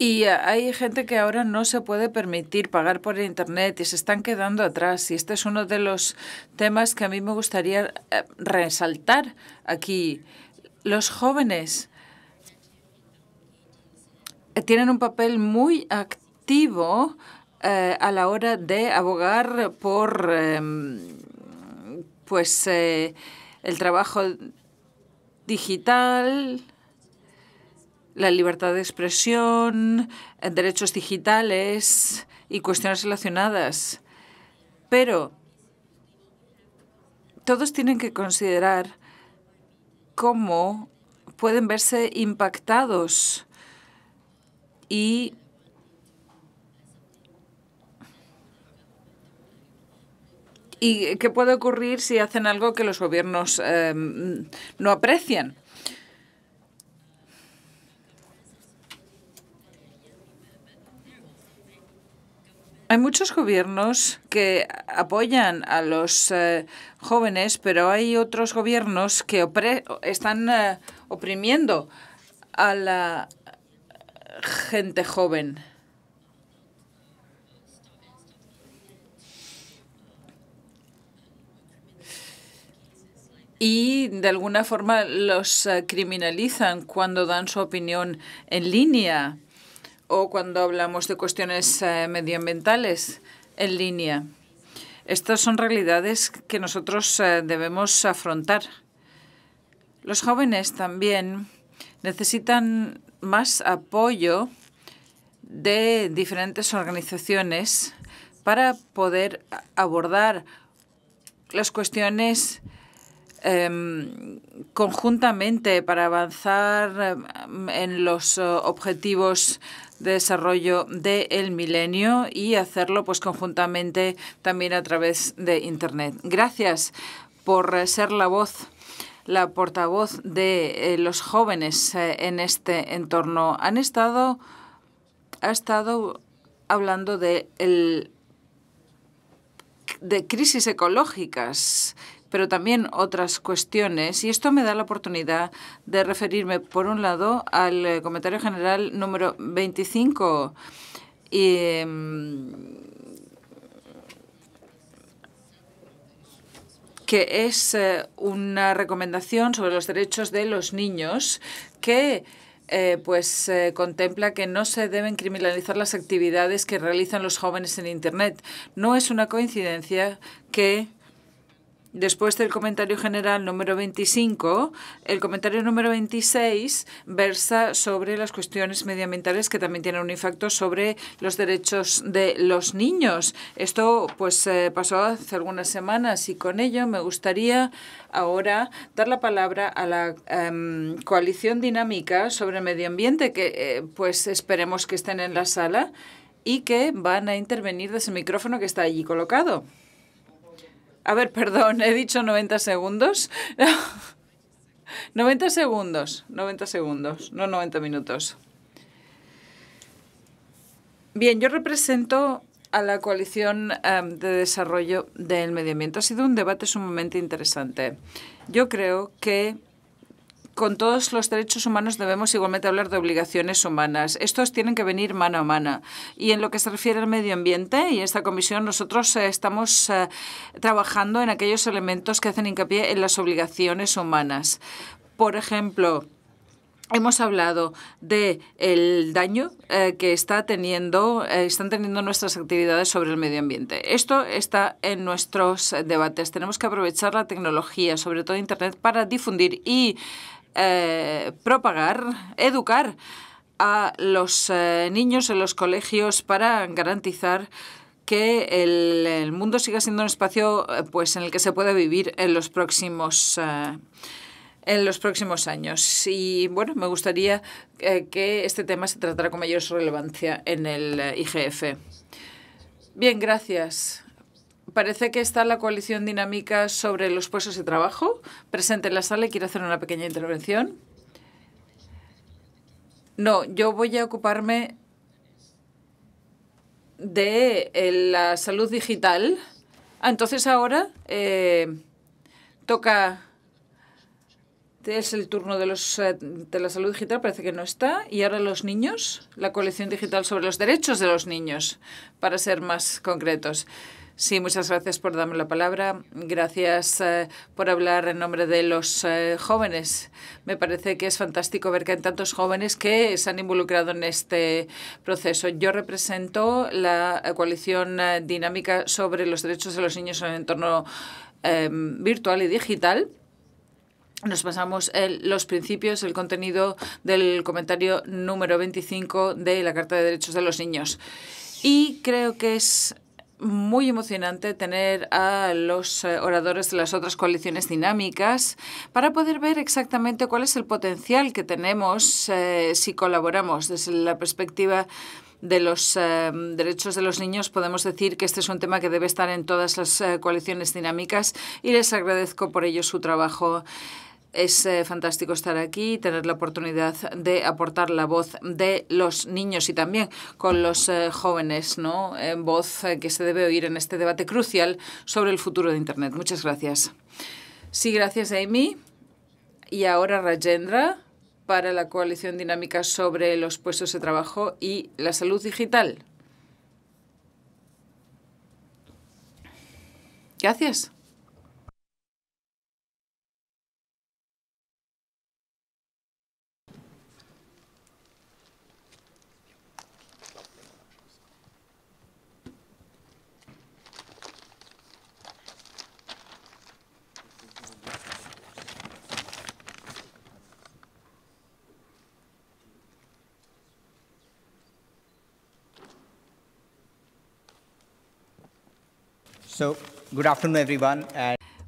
Y eh, hay gente que ahora no se puede permitir pagar por Internet y se están quedando atrás. Y este es uno de los temas que a mí me gustaría eh, resaltar aquí. Los jóvenes eh, tienen un papel muy activo a la hora de abogar por em, pues el trabajo digital la libertad de expresión, derechos digitales y cuestiones relacionadas. Pero todos tienen que considerar cómo pueden verse impactados y ¿Y qué puede ocurrir si hacen algo que los gobiernos em, no aprecian? Hay muchos gobiernos que apoyan a los eh, jóvenes, pero hay otros gobiernos que están eh, oprimiendo a la gente joven. y de alguna forma los eh, criminalizan cuando dan su opinión en línea o cuando hablamos de cuestiones eh, medioambientales en línea. Estas son realidades que nosotros eh, debemos afrontar. Los jóvenes también necesitan más apoyo de diferentes organizaciones para poder abordar las cuestiones em, conjuntamente para avanzar em, en los eh, objetivos desarrollo del milenio y hacerlo pues conjuntamente también a través de Internet. Gracias por eh, ser la voz la portavoz de eh, los jóvenes eh, en este entorno. Han estado, ha estado hablando de, el, de crisis ecológicas pero también otras cuestiones. Y esto me da la oportunidad de referirme, por un lado, al eh, comentario general número 25. Em, que es eh, una recomendación sobre los derechos de los niños que eh, pues contempla que no se deben criminalizar las actividades que realizan los jóvenes en Internet. No es una coincidencia que Después del comentario general número 25, el comentario número 26 versa sobre las cuestiones medioambientales que también tienen un impacto sobre los derechos de los niños. Esto pues eh, pasó hace algunas semanas y con ello me gustaría ahora dar la palabra a la em, coalición dinámica sobre el medio ambiente que eh, pues esperemos que estén en la sala y que van a intervenir desde el micrófono que está allí colocado. A ver, perdón, he dicho 90 segundos. 90 segundos, 90 segundos, no 90 minutos. Bien, yo represento a la coalición em, de desarrollo del medio ambiente. Ha sido un debate sumamente interesante. Yo creo que con todos los derechos humanos debemos igualmente hablar de obligaciones humanas. Estos tienen que venir mano a mano. Y en lo que se refiere al medio ambiente y esta comisión, nosotros eh, estamos eh, trabajando en aquellos elementos que hacen hincapié en las obligaciones humanas. Por ejemplo, Hemos hablado de el daño eh, que está teniendo, están teniendo nuestras actividades sobre el medio ambiente. Esto está en nuestros debates. Tenemos que aprovechar la tecnología, sobre todo Internet, para difundir y eh, propagar, educar a los eh, niños en los colegios para garantizar que el, mundo siga siendo un espacio eh, pues en el que se pueda vivir en los próximos en los próximos años. Y bueno, me gustaría que este tema se tratara con mayor relevancia en el IGF. Bien, gracias. Parece que está la coalición dinámica sobre los puestos de trabajo presente en la sala y quiere hacer una pequeña intervención. No, yo voy a ocuparme de eh, la salud digital. Ah, entonces ahora eh, toca... Es el turno de, los, eh, de la salud digital, parece que no está. Y ahora los niños, la coalición digital sobre los derechos de los niños, para ser más concretos. Sí, muchas gracias por darme la palabra. Gracias eh, por hablar en nombre de los eh, jóvenes. Me parece que es fantástico ver que hay tantos jóvenes que se han involucrado en este proceso. Yo represento la eh, coalición dinámica sobre los derechos de los niños en el entorno virtual y digital. Nos basamos en los principios, el contenido del comentario número 25 de la Carta de Derechos de los Niños. Y creo que es muy emocionante tener a los eh, oradores de las otras coaliciones dinámicas para poder ver exactamente cuál es el potencial que tenemos eh, si colaboramos desde la perspectiva de los eh, derechos de los niños, podemos decir que este es un tema que debe estar en todas las coaliciones dinámicas y les agradezco por ello su trabajo. Es eh, fantástico estar aquí y tener la oportunidad de aportar la voz de los niños y también con los eh, jóvenes, ¿no? En eh, voz que se debe oír en este debate crucial sobre el futuro de Internet. Muchas gracias. Sí, gracias, Amy. Y ahora Rajendra para la coalición dinámica sobre los puestos de trabajo y la salud digital. Gracias.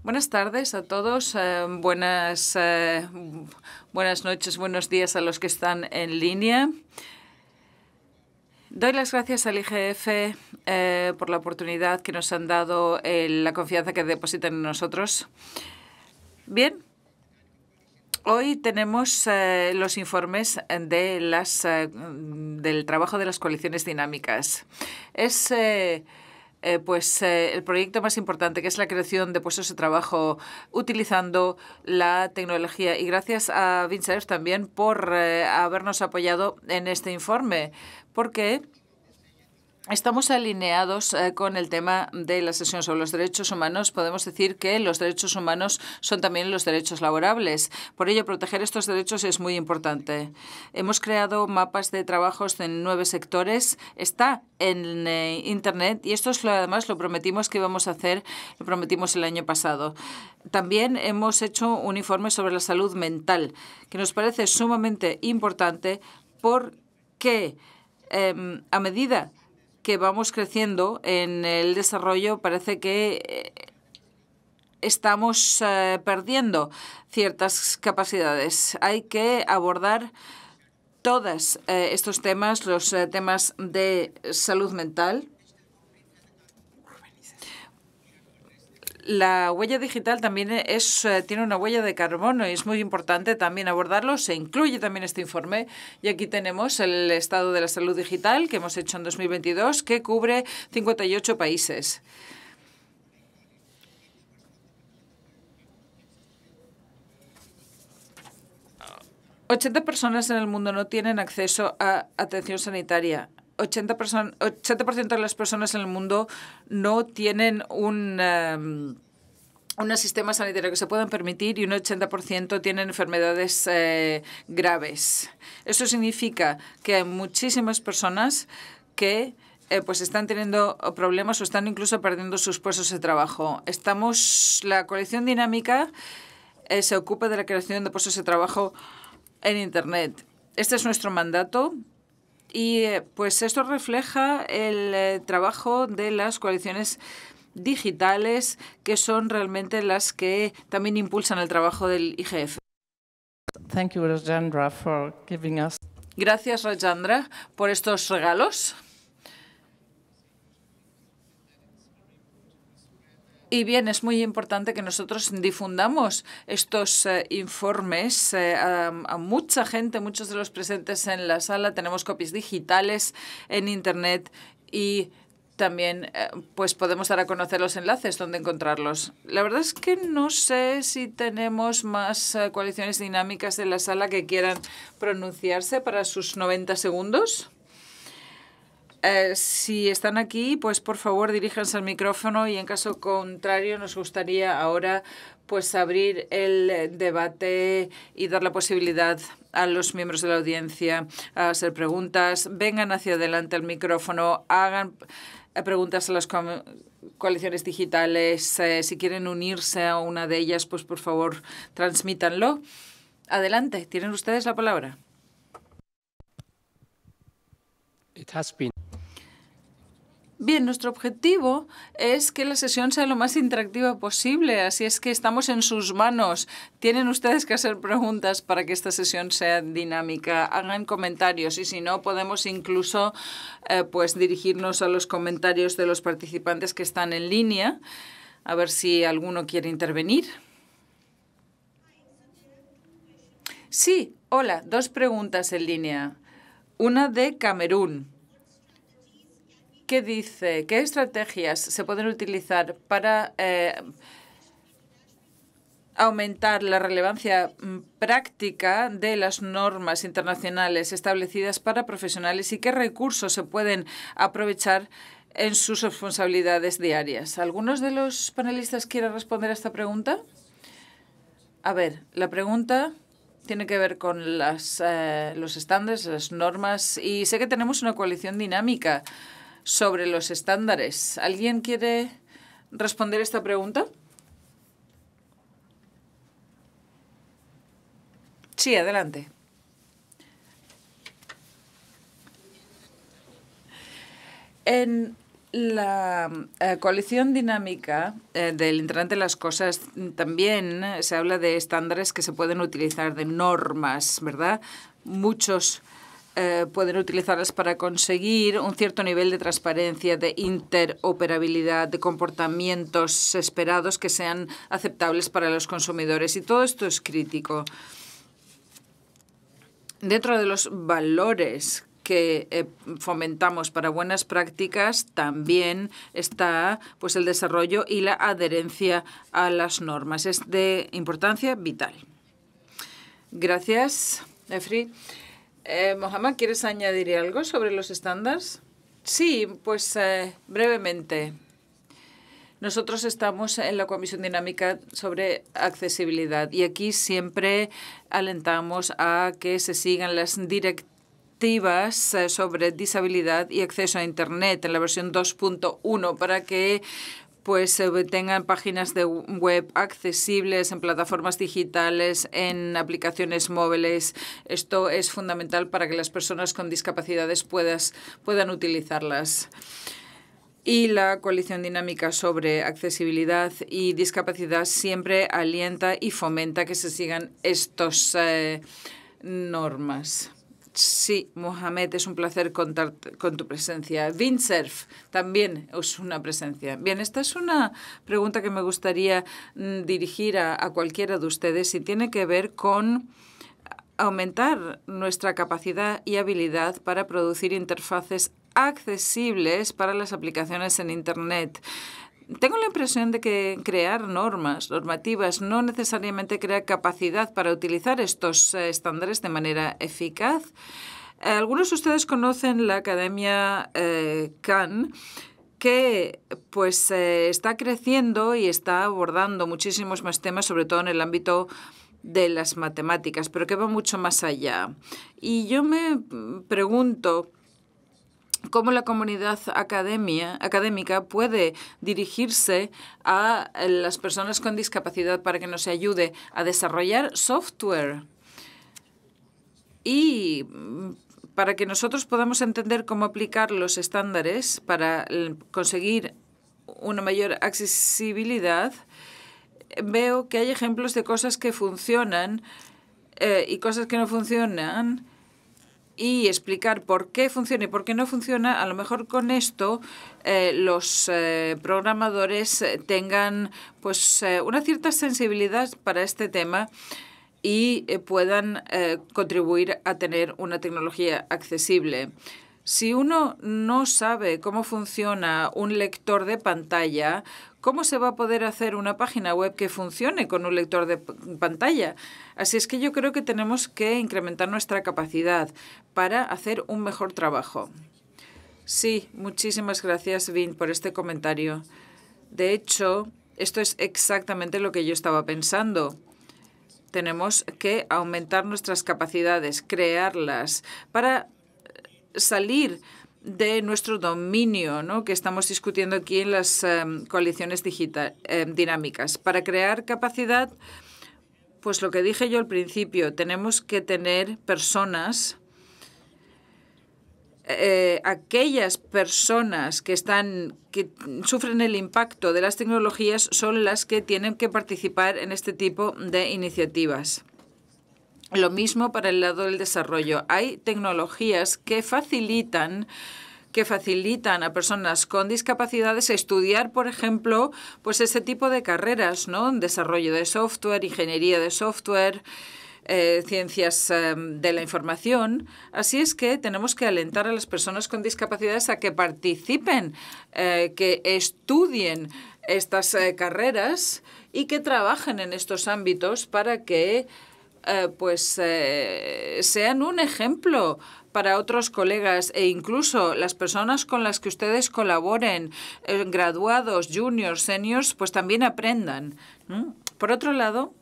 Buenas tardes a todos, eh, buenas, eh, buenas noches, buenos días a los que están en línea. Doy las gracias al IGF eh, por la oportunidad que nos han dado, la confianza que depositan en nosotros. Bien, Hoy tenemos los informes de las, del trabajo de las coaliciones dinámicas. Es eh, pues eh, el proyecto más importante que es la creación de puestos de trabajo utilizando la tecnología y gracias a Vincent también por eh, habernos apoyado en este informe porque Estamos alineados eh, con el tema de la sesión sobre los derechos humanos. Podemos decir que los derechos humanos son también los derechos laborables. Por ello, proteger estos derechos es muy importante. Hemos creado mapas de trabajos en nueve sectores. Está en eh, Internet y esto es lo, además lo prometimos que íbamos a hacer, lo prometimos el año pasado. También hemos hecho un informe sobre la salud mental, que nos parece sumamente importante porque em, a medida que vamos creciendo en el desarrollo parece que eh, estamos eh, perdiendo ciertas capacidades. Hay que abordar todos eh, estos temas, los temas de salud mental, la huella digital también es, eh, tiene una huella de carbono y es muy importante también abordarlo. Se incluye también este informe y aquí tenemos el estado de la salud digital que hemos hecho en 2022 que cubre 58 países. ...80 personas en el mundo no tienen acceso a atención sanitaria. 80%, de las personas en el mundo no tienen un... Em, sistema sanitario que se puedan permitir y un 80% tienen enfermedades eh, graves. Eso significa que hay muchísimas personas que eh, pues están teniendo problemas o están incluso perdiendo sus puestos de trabajo. Estamos, la coalición dinámica eh, se ocupa de la creación de puestos de trabajo en Internet. Este es nuestro mandato y eh, pues esto refleja el eh, trabajo de las coaliciones digitales que son realmente las que también impulsan el trabajo del IGF. Gracias, Rajandra, por estos regalos. Y bien, es muy importante que nosotros difundamos estos eh, informes eh, a, mucha gente, muchos de los presentes en la sala. Tenemos copias digitales en Internet y también eh, pues podemos dar a conocer los enlaces donde encontrarlos. La verdad es que no sé si tenemos más coaliciones dinámicas en la sala que quieran pronunciarse para sus 90 segundos. Eh, si están aquí, pues por favor diríjanse al micrófono y en caso contrario nos gustaría ahora pues abrir el debate y dar la posibilidad a los miembros de la audiencia a hacer preguntas. Vengan hacia adelante al micrófono, hagan eh, preguntas a las coaliciones digitales. Eh, si quieren unirse a una de ellas, pues por favor transmítanlo. Adelante, tienen ustedes la palabra. has Bien, nuestro objetivo es que la sesión sea lo más interactiva posible, así es que estamos en sus manos. Tienen ustedes que hacer preguntas para que esta sesión sea dinámica. Hagan comentarios y si no, podemos incluso eh, pues dirigirnos a los comentarios de los participantes que están en línea, a ver si alguno quiere intervenir. Sí, hola, dos preguntas en línea. Una de Camerún dice qué estrategias se pueden utilizar para eh, aumentar la relevancia mm, práctica de las normas internacionales establecidas para profesionales y qué recursos se pueden aprovechar en sus responsabilidades diarias. ¿Algunos de los panelistas quieren responder a esta pregunta? A ver, la pregunta tiene que ver con eh, los estándares, las normas y sé que tenemos una coalición dinámica sobre los estándares. ¿Alguien quiere responder esta pregunta? Sí, adelante. En la eh, coalición dinámica eh, del Internet de las Cosas también se habla de estándares que se pueden utilizar, de normas, ¿verdad? Muchos eh, pueden utilizarlas para conseguir un cierto nivel de transparencia, de interoperabilidad, de comportamientos esperados que sean aceptables para los consumidores. Y todo esto es crítico. Dentro de los valores que eh, fomentamos para buenas prácticas también está pues el desarrollo y la adherencia a las normas es de importancia vital gracias Efri eh, Mohamed, ¿quieres añadir algo sobre los estándares? Sí, pues eh, brevemente. Nosotros estamos en la Comisión Dinámica sobre Accesibilidad y aquí siempre alentamos a que se sigan las directivas eh, sobre disabilidad y acceso a Internet en la versión 2.1 para que pues tengan páginas de web accesibles en plataformas digitales, en aplicaciones móviles. Esto es fundamental para que las personas con discapacidades puedan utilizarlas y la coalición dinámica sobre accesibilidad y discapacidad siempre alienta y fomenta que se sigan estas eh, normas. Sí, Mohamed, es un placer contar con tu presencia. Vinserf, también es una presencia. Bien, esta es una pregunta que me gustaría mm, dirigir a cualquiera de ustedes y tiene que ver con aumentar nuestra capacidad y habilidad para producir interfaces accesibles para las aplicaciones en Internet. Tengo la impresión de que crear normas, normativas, no necesariamente crea capacidad para utilizar estos eh, estándares de manera eficaz. Eh, algunos de ustedes conocen la Academia eh, Khan, que pues eh, está creciendo y está abordando muchísimos más temas, sobre todo en el ámbito de las matemáticas, pero que va mucho más allá. Y yo me mm, pregunto, cómo la comunidad académica puede dirigirse a eh, las personas con discapacidad para que nos ayude a desarrollar software y mm, para que nosotros podamos entender cómo aplicar los estándares para conseguir una mayor accesibilidad, veo que hay ejemplos de cosas que funcionan eh, y cosas que no funcionan y explicar por qué funciona y por qué no funciona, a lo mejor con esto eh, los eh, programadores eh, tengan pues una cierta sensibilidad para este tema y puedan contribuir a tener una tecnología accesible. Si uno no sabe cómo funciona un lector de pantalla, ¿cómo se va a poder hacer una página web que funcione con un lector de pantalla? Así es que yo creo que tenemos que incrementar nuestra capacidad para hacer un mejor trabajo. Sí, muchísimas gracias, Vin, por este comentario. De hecho, esto es exactamente lo que yo estaba pensando. Tenemos que aumentar nuestras capacidades, crearlas, para salir de nuestro dominio ¿no? que estamos discutiendo aquí en las em, coaliciones em, dinámicas. Para crear capacidad, pues lo que dije yo al principio, tenemos que tener personas, eh, aquellas personas que, están, que sufren el impacto de las tecnologías son las que tienen que participar en este tipo de iniciativas. Lo mismo para el lado del desarrollo. Hay tecnologías que facilitan que facilitan a personas con discapacidades estudiar, por ejemplo, pues ese tipo de carreras, ¿no? Desarrollo de software, ingeniería de software, eh, ciencias em, de la información. Así es que tenemos que alentar a las personas con discapacidades a que participen, eh, que estudien estas eh, carreras y que trabajen en estos ámbitos para que eh, pues eh, sean un ejemplo para otros colegas e incluso las personas con las que ustedes colaboren, eh, graduados, juniors, seniors, pues también aprendan. Por otro lado,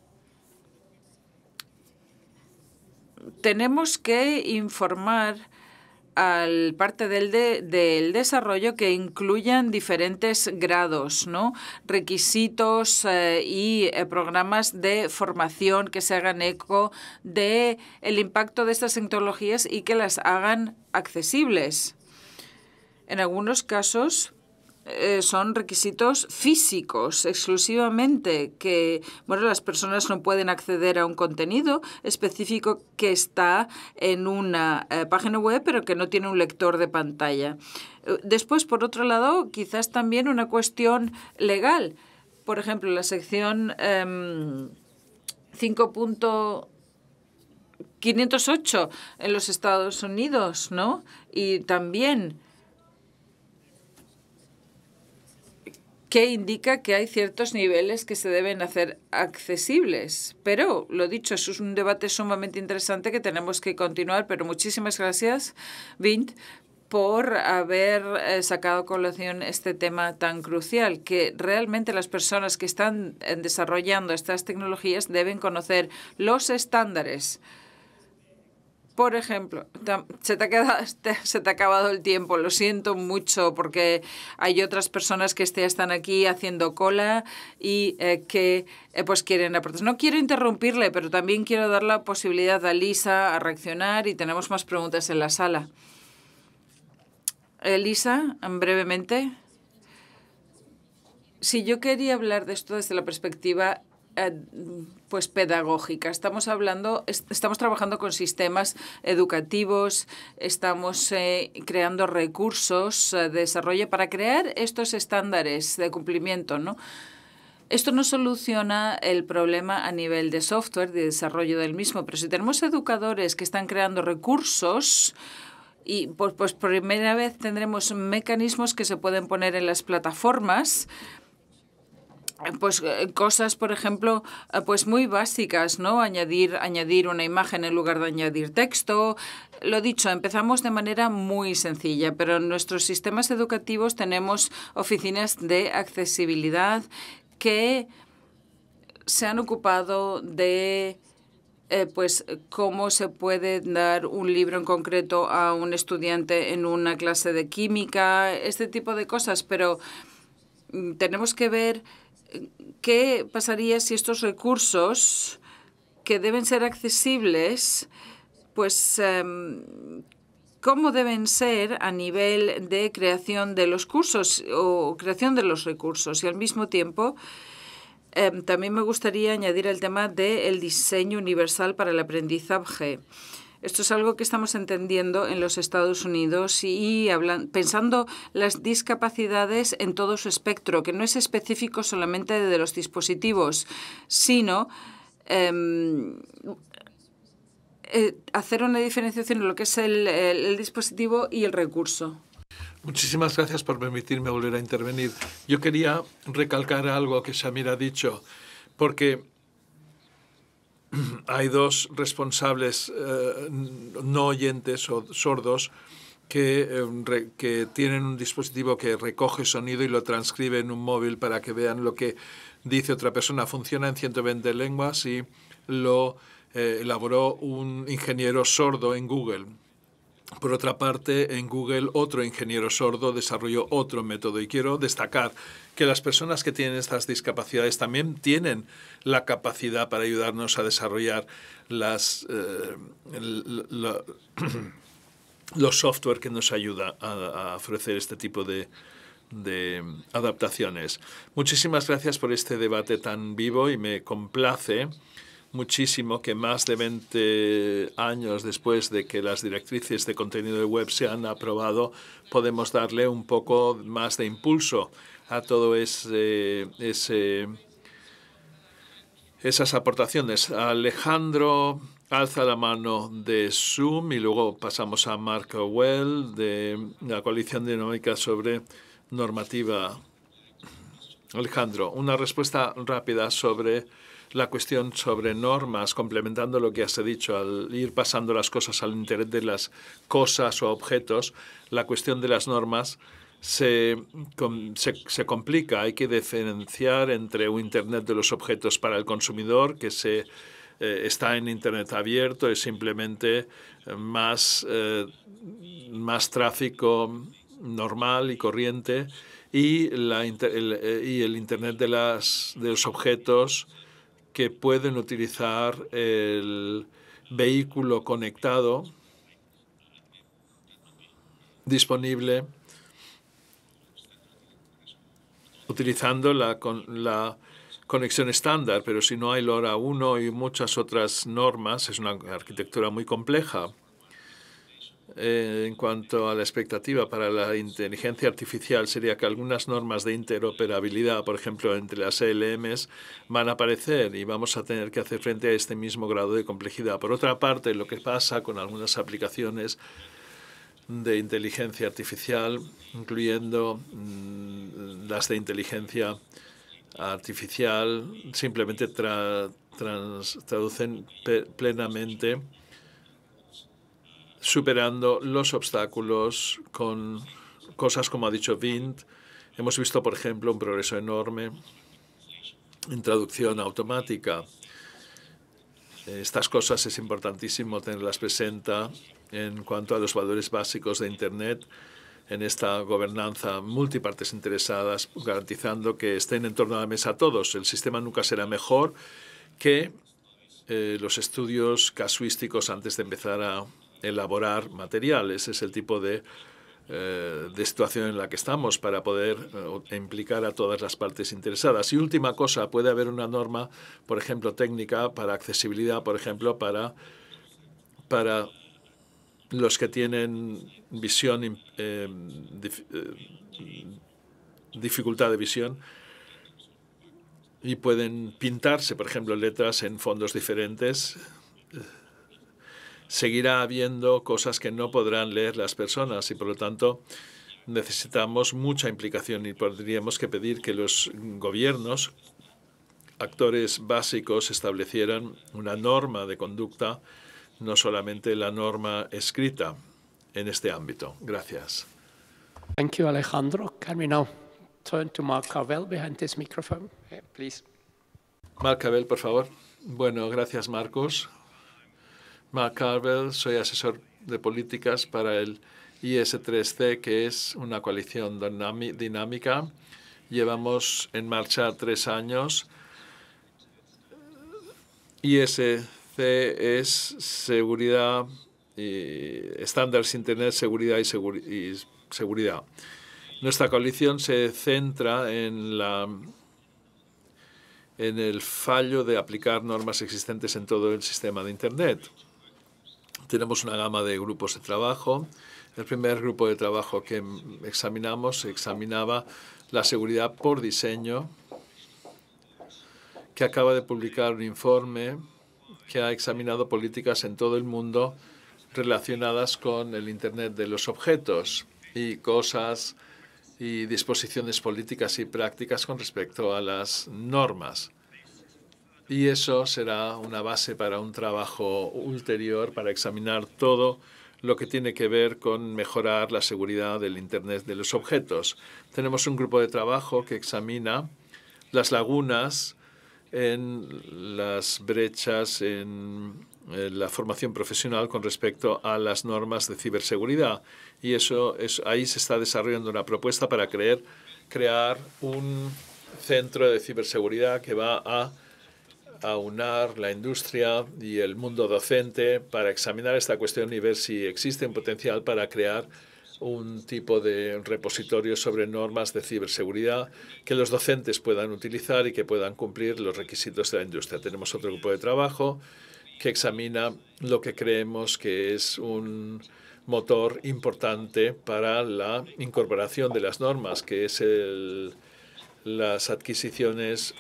tenemos que informar al parte del, del desarrollo que incluyan diferentes grados, ¿no? requisitos eh, y eh, programas de formación que se hagan eco de impacto de estas tecnologías y que las hagan accesibles. En algunos casos, eh, son requisitos físicos exclusivamente, que bueno, las personas no pueden acceder a un contenido específico que está en una eh, página web, pero que no tiene un lector de pantalla. Eh, después, por otro lado, quizás también una cuestión legal. Por ejemplo, la sección 5.508 em, en los Estados Unidos, ¿no? Y también que indica que hay ciertos niveles que se deben hacer accesibles. Pero, lo dicho, es un debate sumamente interesante que tenemos que continuar. Pero muchísimas gracias, Vint, por haber eh, sacado a colación este tema tan crucial, que realmente las personas que están eh, desarrollando estas tecnologías deben conocer los estándares por ejemplo, se te, ha acabado el tiempo, lo siento mucho porque hay otras personas que este, están aquí haciendo cola y eh, que eh, pues quieren aportar. No quiero interrumpirle, pero también quiero dar la posibilidad a Lisa a reaccionar y tenemos más preguntas en la sala. Eh, Lisa, brevemente. Si yo quería hablar de esto desde la perspectiva pues pedagógica. Estamos hablando, estamos trabajando con sistemas educativos, estamos eh, creando recursos eh, de desarrollo para crear estos estándares de cumplimiento, ¿no? Esto no soluciona el problema a nivel de software, de desarrollo del mismo, pero si tenemos educadores que están creando recursos, y pues, pues primera vez tendremos mecanismos que se pueden poner en las plataformas eh, pues eh, cosas por ejemplo eh, pues muy básicas no añadir añadir una imagen en lugar de añadir texto lo dicho empezamos de manera muy sencilla pero en nuestros sistemas educativos tenemos oficinas de accesibilidad que se han ocupado de pues cómo se puede dar un libro en concreto a un estudiante en una clase de química este tipo de cosas pero mm, tenemos que ver ¿Qué pasaría si estos recursos que deben ser accesibles, pues em, cómo deben ser a nivel de creación de los cursos o creación de los recursos? Y al mismo tiempo, em, también me gustaría añadir el tema del diseño universal para el aprendizaje. Esto es algo que estamos entendiendo en los Estados Unidos y hablan, pensando las discapacidades en todo su espectro, que no es específico solamente de los dispositivos, sino em, eh, hacer una diferenciación en lo que es el, dispositivo y el recurso. Muchísimas gracias por permitirme volver a intervenir. Yo quería recalcar algo que Samir ha dicho, porque hay dos responsables eh, no oyentes o sordos em, que, tienen un dispositivo que recoge sonido y lo transcribe en un móvil para que vean lo que dice otra persona. Funciona en 120 lenguas y lo eh, elaboró un ingeniero sordo en Google. Por otra parte, en Google otro ingeniero sordo desarrolló otro método y quiero destacar que las personas que tienen estas discapacidades también tienen la capacidad para ayudarnos a desarrollar las, eh, los software que nos ayuda a, ofrecer este tipo de, adaptaciones. Muchísimas gracias por este debate tan vivo y me complace muchísimo que más de 20 años después de que las directrices de contenido de web se han aprobado, podemos darle un poco más de impulso a todo ese, ese esas aportaciones. Alejandro alza la mano de Zoom y luego pasamos a Mark Well de la coalición dinámica sobre normativa. Alejandro, una respuesta rápida sobre la cuestión sobre normas, complementando lo que has dicho, al ir pasando las cosas al interés de las cosas o objetos, la cuestión de las normas se, complica. Hay que diferenciar entre un Internet de los objetos para el consumidor, que se, eh, está en Internet abierto, es simplemente eh, eh, más, tráfico normal y corriente, y, el, Internet de los objetos que pueden utilizar el vehículo conectado disponible utilizando la, con, la conexión estándar, pero si no hay LoRa 1 y muchas otras normas, es una arquitectura muy compleja. Eh, en cuanto a la expectativa para la inteligencia artificial, sería que algunas normas de interoperabilidad, por ejemplo, entre las ELMs, van a aparecer y vamos a tener que hacer frente a este mismo grado de complejidad. Por otra parte, lo que pasa con algunas aplicaciones de inteligencia artificial, incluyendo mm, las de inteligencia artificial, simplemente traducen plenamente, superando los obstáculos con cosas como ha dicho Vint. Hemos visto, por ejemplo, un progreso enorme en traducción automática. Estas cosas es importantísimo tenerlas presentes en cuanto a los valores básicos de Internet en esta gobernanza multipartes interesadas, garantizando que estén en torno a la mesa todos. El sistema nunca será mejor que eh, los estudios casuísticos antes de empezar a elaborar materiales. Ese es el tipo eh, de, situación en la que estamos para poder eh, implicar a todas las partes interesadas. Y última cosa, puede haber una norma, por ejemplo, técnica para accesibilidad, por ejemplo, para, para los que tienen visión, eh, eh, dificultad de visión y pueden pintarse, por ejemplo, letras en fondos diferentes. Seguirá habiendo cosas que no podrán leer las personas y, por lo tanto, necesitamos mucha implicación y podríamos que pedir que los gobiernos, actores básicos, establecieran una norma de conducta no solamente la norma escrita en este ámbito. Gracias. Thank you, Alejandro. Can we now turn to Mark Carvel behind this microphone, please? Mark Carvel, por favor. Bueno, gracias, Marcos. Mark Carvel, soy asesor de políticas para el IS3C, que es una coalición dinámica. Llevamos en marcha tres años. IS C es seguridad, estándares Internet, seguridad y, y seguridad. Nuestra coalición se centra en la en el fallo de aplicar normas existentes en todo el sistema de Internet. Tenemos una gama de grupos de trabajo. El primer grupo de trabajo que examinamos examinaba la seguridad por diseño, que acaba de publicar un informe que ha examinado políticas en todo el mundo relacionadas con el Internet de los objetos y cosas y disposiciones políticas y prácticas con respecto a las normas. Y eso será una base para un trabajo ulterior para examinar todo lo que tiene que ver con mejorar la seguridad del Internet de los objetos. Tenemos un grupo de trabajo que examina las lagunas en las brechas en la formación profesional con respecto a las normas de ciberseguridad. Y eso es, ahí se está desarrollando una propuesta para creer, crear un centro de ciberseguridad que va a aunar la industria y el mundo docente para examinar esta cuestión y ver si existe un potencial para crear un tipo de repositorio sobre normas de ciberseguridad que los docentes puedan utilizar y que puedan cumplir los requisitos de la industria. Tenemos otro grupo de trabajo que examina lo que creemos que es un motor importante para la incorporación de las normas, que es las adquisiciones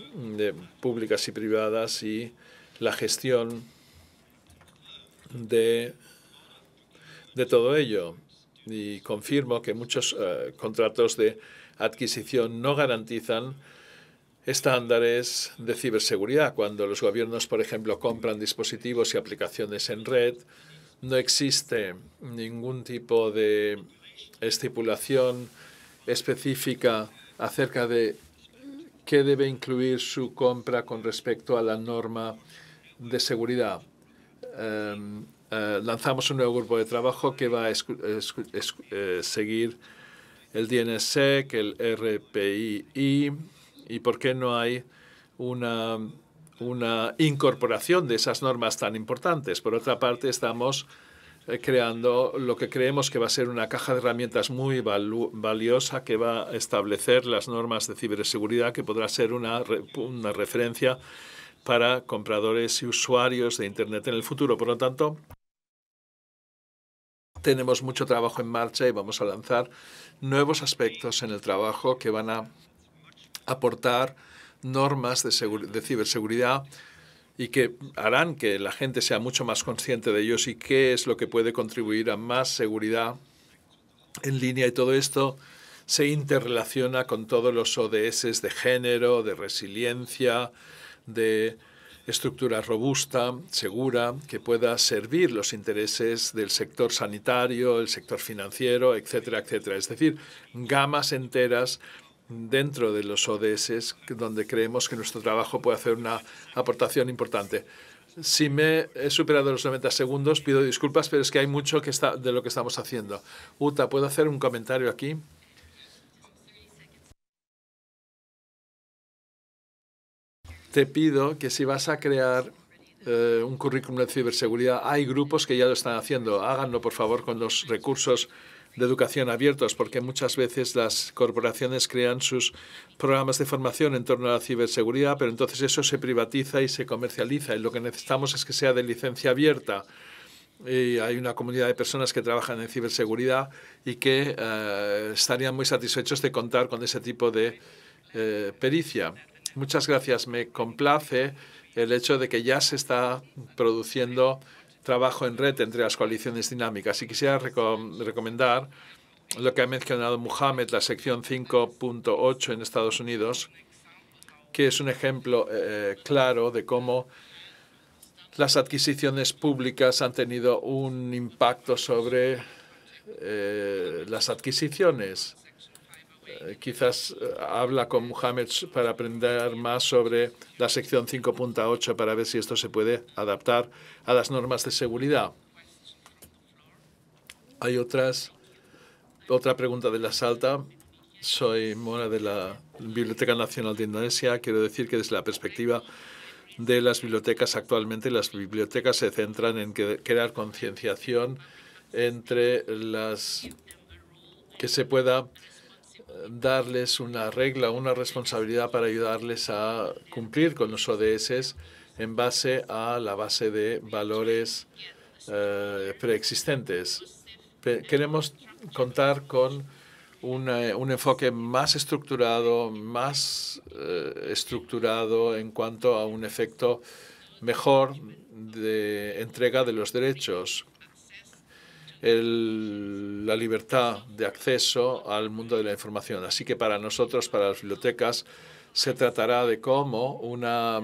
públicas y privadas y la gestión de todo ello y confirmo que muchos eh, contratos de adquisición no garantizan estándares de ciberseguridad. Cuando los gobiernos, por ejemplo, compran dispositivos y aplicaciones en red, no existe ningún tipo de estipulación específica acerca de qué debe incluir su compra con respecto a la norma de seguridad. Em, eh, lanzamos un nuevo grupo de trabajo que va a eh, seguir el DNSSEC, el RPI y por qué no hay una, una incorporación de esas normas tan importantes. Por otra parte, estamos eh, creando lo que creemos que va a ser una caja de herramientas muy valiosa que va a establecer las normas de ciberseguridad, que podrá ser una, una referencia para compradores y usuarios de Internet en el futuro. Por lo tanto, tenemos mucho trabajo en marcha y vamos a lanzar nuevos aspectos en el trabajo que van a aportar normas de, ciberseguridad y que harán que la gente sea mucho más consciente de ellos y qué es lo que puede contribuir a más seguridad en línea. Y todo esto se interrelaciona con todos los ODS de género, de resiliencia, de estructura robusta, segura, que pueda servir los intereses del sector sanitario, el sector financiero, etcétera, etcétera. Es decir, gamas enteras dentro de los ODS donde creemos que nuestro trabajo puede hacer una aportación importante. Si me he superado los 90 segundos, pido disculpas, pero es que hay mucho que está, de lo que estamos haciendo. Uta, ¿puedo hacer un comentario aquí? te pido que si vas a crear eh, un currículum de ciberseguridad, hay grupos que ya lo están haciendo. Háganlo, por favor, con los recursos de educación abiertos, porque muchas veces las corporaciones crean sus programas de formación en torno a la ciberseguridad, pero entonces eso se privatiza y se comercializa. Y lo que necesitamos es que sea de licencia abierta. Y hay una comunidad de personas que trabajan en ciberseguridad y que eh, estarían muy satisfechos de contar con ese tipo de eh, pericia. Muchas gracias. Me complace el hecho de que ya se está produciendo trabajo en red entre las coaliciones dinámicas. Y quisiera recomendar lo que ha mencionado Mohamed, la sección 5.8 en Estados Unidos, que es un ejemplo eh, eh, claro de cómo las adquisiciones públicas han tenido un impacto sobre eh, las adquisiciones. Eh, quizás eh, habla con Mohamed para aprender más sobre la sección 5.8 para ver si esto se puede adaptar a las normas de seguridad. Hay otras, otra pregunta de la Salta. Soy mora de la Biblioteca Nacional de Indonesia. Quiero decir que desde la perspectiva de las bibliotecas actualmente, las bibliotecas se centran en crear concienciación entre las que se pueda darles una regla, una responsabilidad para ayudarles a cumplir con los ODS en base a la base de valores eh, preexistentes. queremos contar con eh, un enfoque más estructurado, más eh, estructurado en cuanto a un efecto mejor de entrega de los derechos la libertad de acceso al mundo de la información. Así que para nosotros, para las bibliotecas, se tratará de cómo una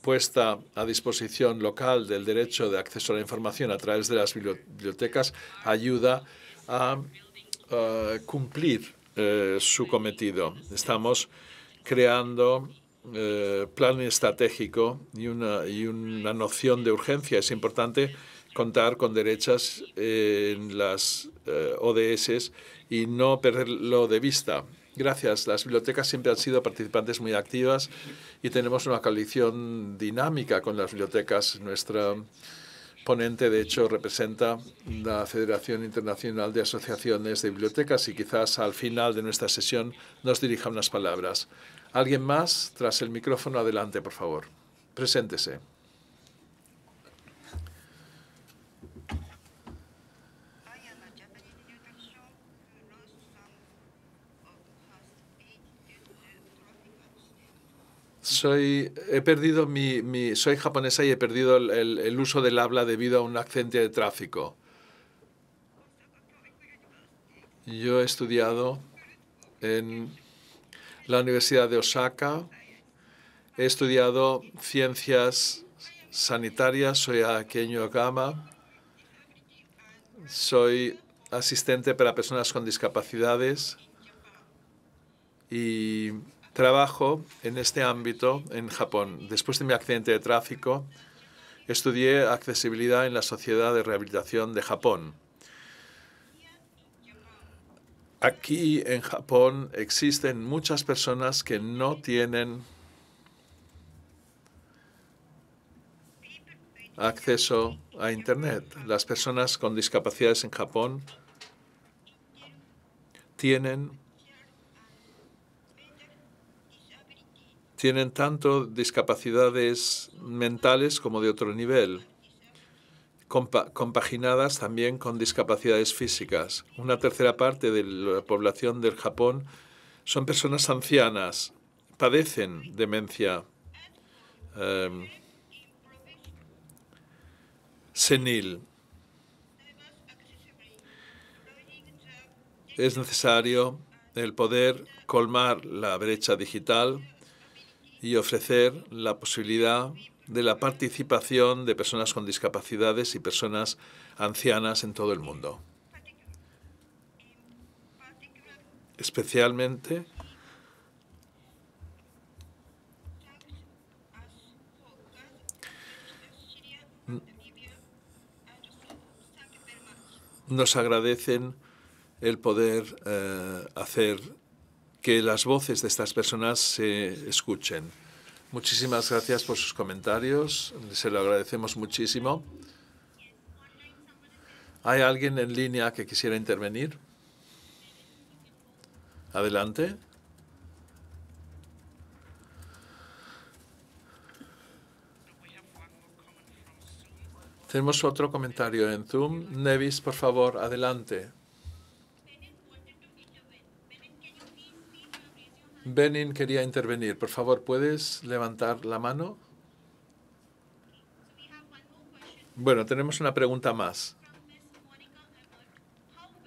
puesta a disposición local del derecho de acceso a la información a través de las bibliotecas ayuda a, cumplir eh, su cometido. Estamos creando un eh, plan estratégico y y una noción de urgencia. Es importante contar con derechas eh, en las eh, ODS y no perderlo de vista. Gracias. Las bibliotecas siempre han sido participantes muy activas y tenemos una coalición dinámica con las bibliotecas. Nuestra ponente, de hecho, representa la Federación Internacional de Asociaciones de Bibliotecas y quizás al final de nuestra sesión nos dirija unas palabras. ¿Alguien más? Tras el micrófono, adelante, por favor. Preséntese. soy, he perdido mi, soy japonesa y he perdido el, uso del habla debido a un accidente de tráfico. Yo he estudiado en la Universidad de Osaka. He estudiado ciencias sanitarias, soy aqueño gama. Soy asistente para personas con discapacidades y Trabajo en este ámbito en Japón. Después de mi accidente de tráfico, estudié accesibilidad en la Sociedad de Rehabilitación de Japón. Aquí en Japón existen muchas personas que no tienen acceso a Internet. Las personas con discapacidades en Japón tienen tienen tanto discapacidades mentales como de otro nivel, compaginadas también con discapacidades físicas. Una tercera parte de la población del Japón son personas ancianas, padecen demencia em, senil. Es necesario el poder colmar la brecha digital y ofrecer la posibilidad de la participación de personas con discapacidades y personas ancianas en todo el mundo. Especialmente nos agradecen el poder eh, hacer que las voces de estas personas se escuchen. Muchísimas gracias por sus comentarios, se lo agradecemos muchísimo. ¿Hay alguien en línea que quisiera intervenir? Adelante. Tenemos otro comentario en Zoom. Nevis, por favor, adelante. Benin quería intervenir. Por favor, ¿puedes levantar la mano? Bueno, tenemos una pregunta más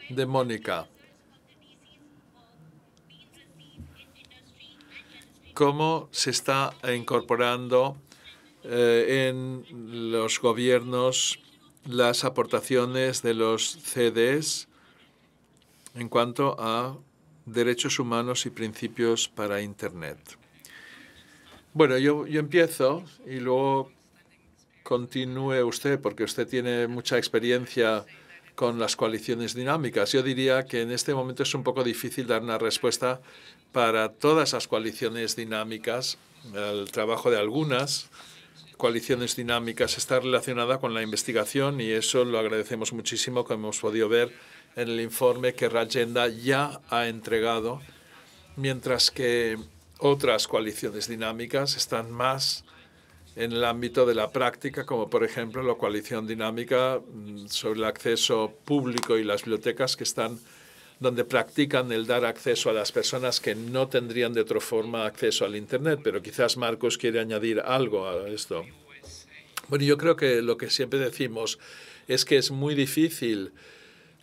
de Mónica. ¿Cómo se está incorporando eh, en los gobiernos las aportaciones de los CDs en cuanto a derechos humanos y principios para Internet. Bueno, yo, empiezo y luego continúe usted, porque usted tiene mucha experiencia con las coaliciones dinámicas. Yo diría que en este momento es un poco difícil dar una respuesta para todas las coaliciones dinámicas. El trabajo de algunas coaliciones dinámicas está relacionada con la investigación y eso lo agradecemos muchísimo, como hemos podido ver en el informe que Rajenda ya ha entregado, mientras que otras coaliciones dinámicas están más en el ámbito de la práctica, como por ejemplo la coalición dinámica mm, sobre el acceso público y las bibliotecas que están donde practican el dar acceso a las personas que no tendrían de otra forma acceso al Internet. Pero quizás Marcos quiere añadir algo a esto. Bueno, yo creo que lo que siempre decimos es que es muy difícil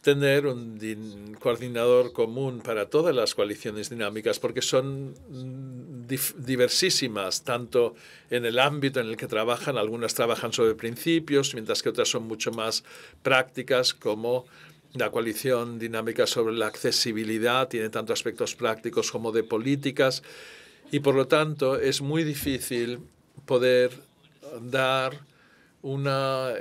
tener un coordinador común para todas las coaliciones dinámicas, porque son mm, diversísimas, tanto en el ámbito en el que trabajan, algunas trabajan sobre principios, mientras que otras son mucho más prácticas, como la coalición dinámica sobre la accesibilidad, tiene tanto aspectos prácticos como de políticas, y por lo tanto es muy difícil poder dar una,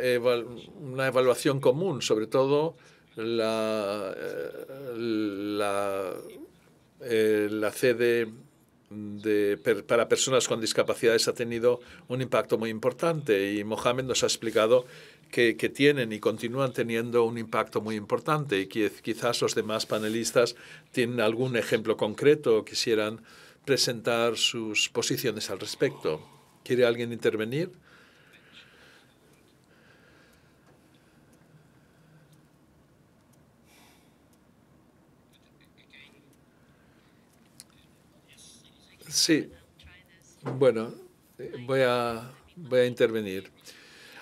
una evaluación común, sobre todo la, la, sede eh, para personas con discapacidades ha tenido un impacto muy importante y Mohamed nos ha explicado que, tienen y continúan teniendo un impacto muy importante y quizás los demás panelistas tienen algún ejemplo concreto, o quisieran presentar sus posiciones al respecto. ¿Quiere alguien intervenir? Sí. Bueno, voy a, voy a intervenir.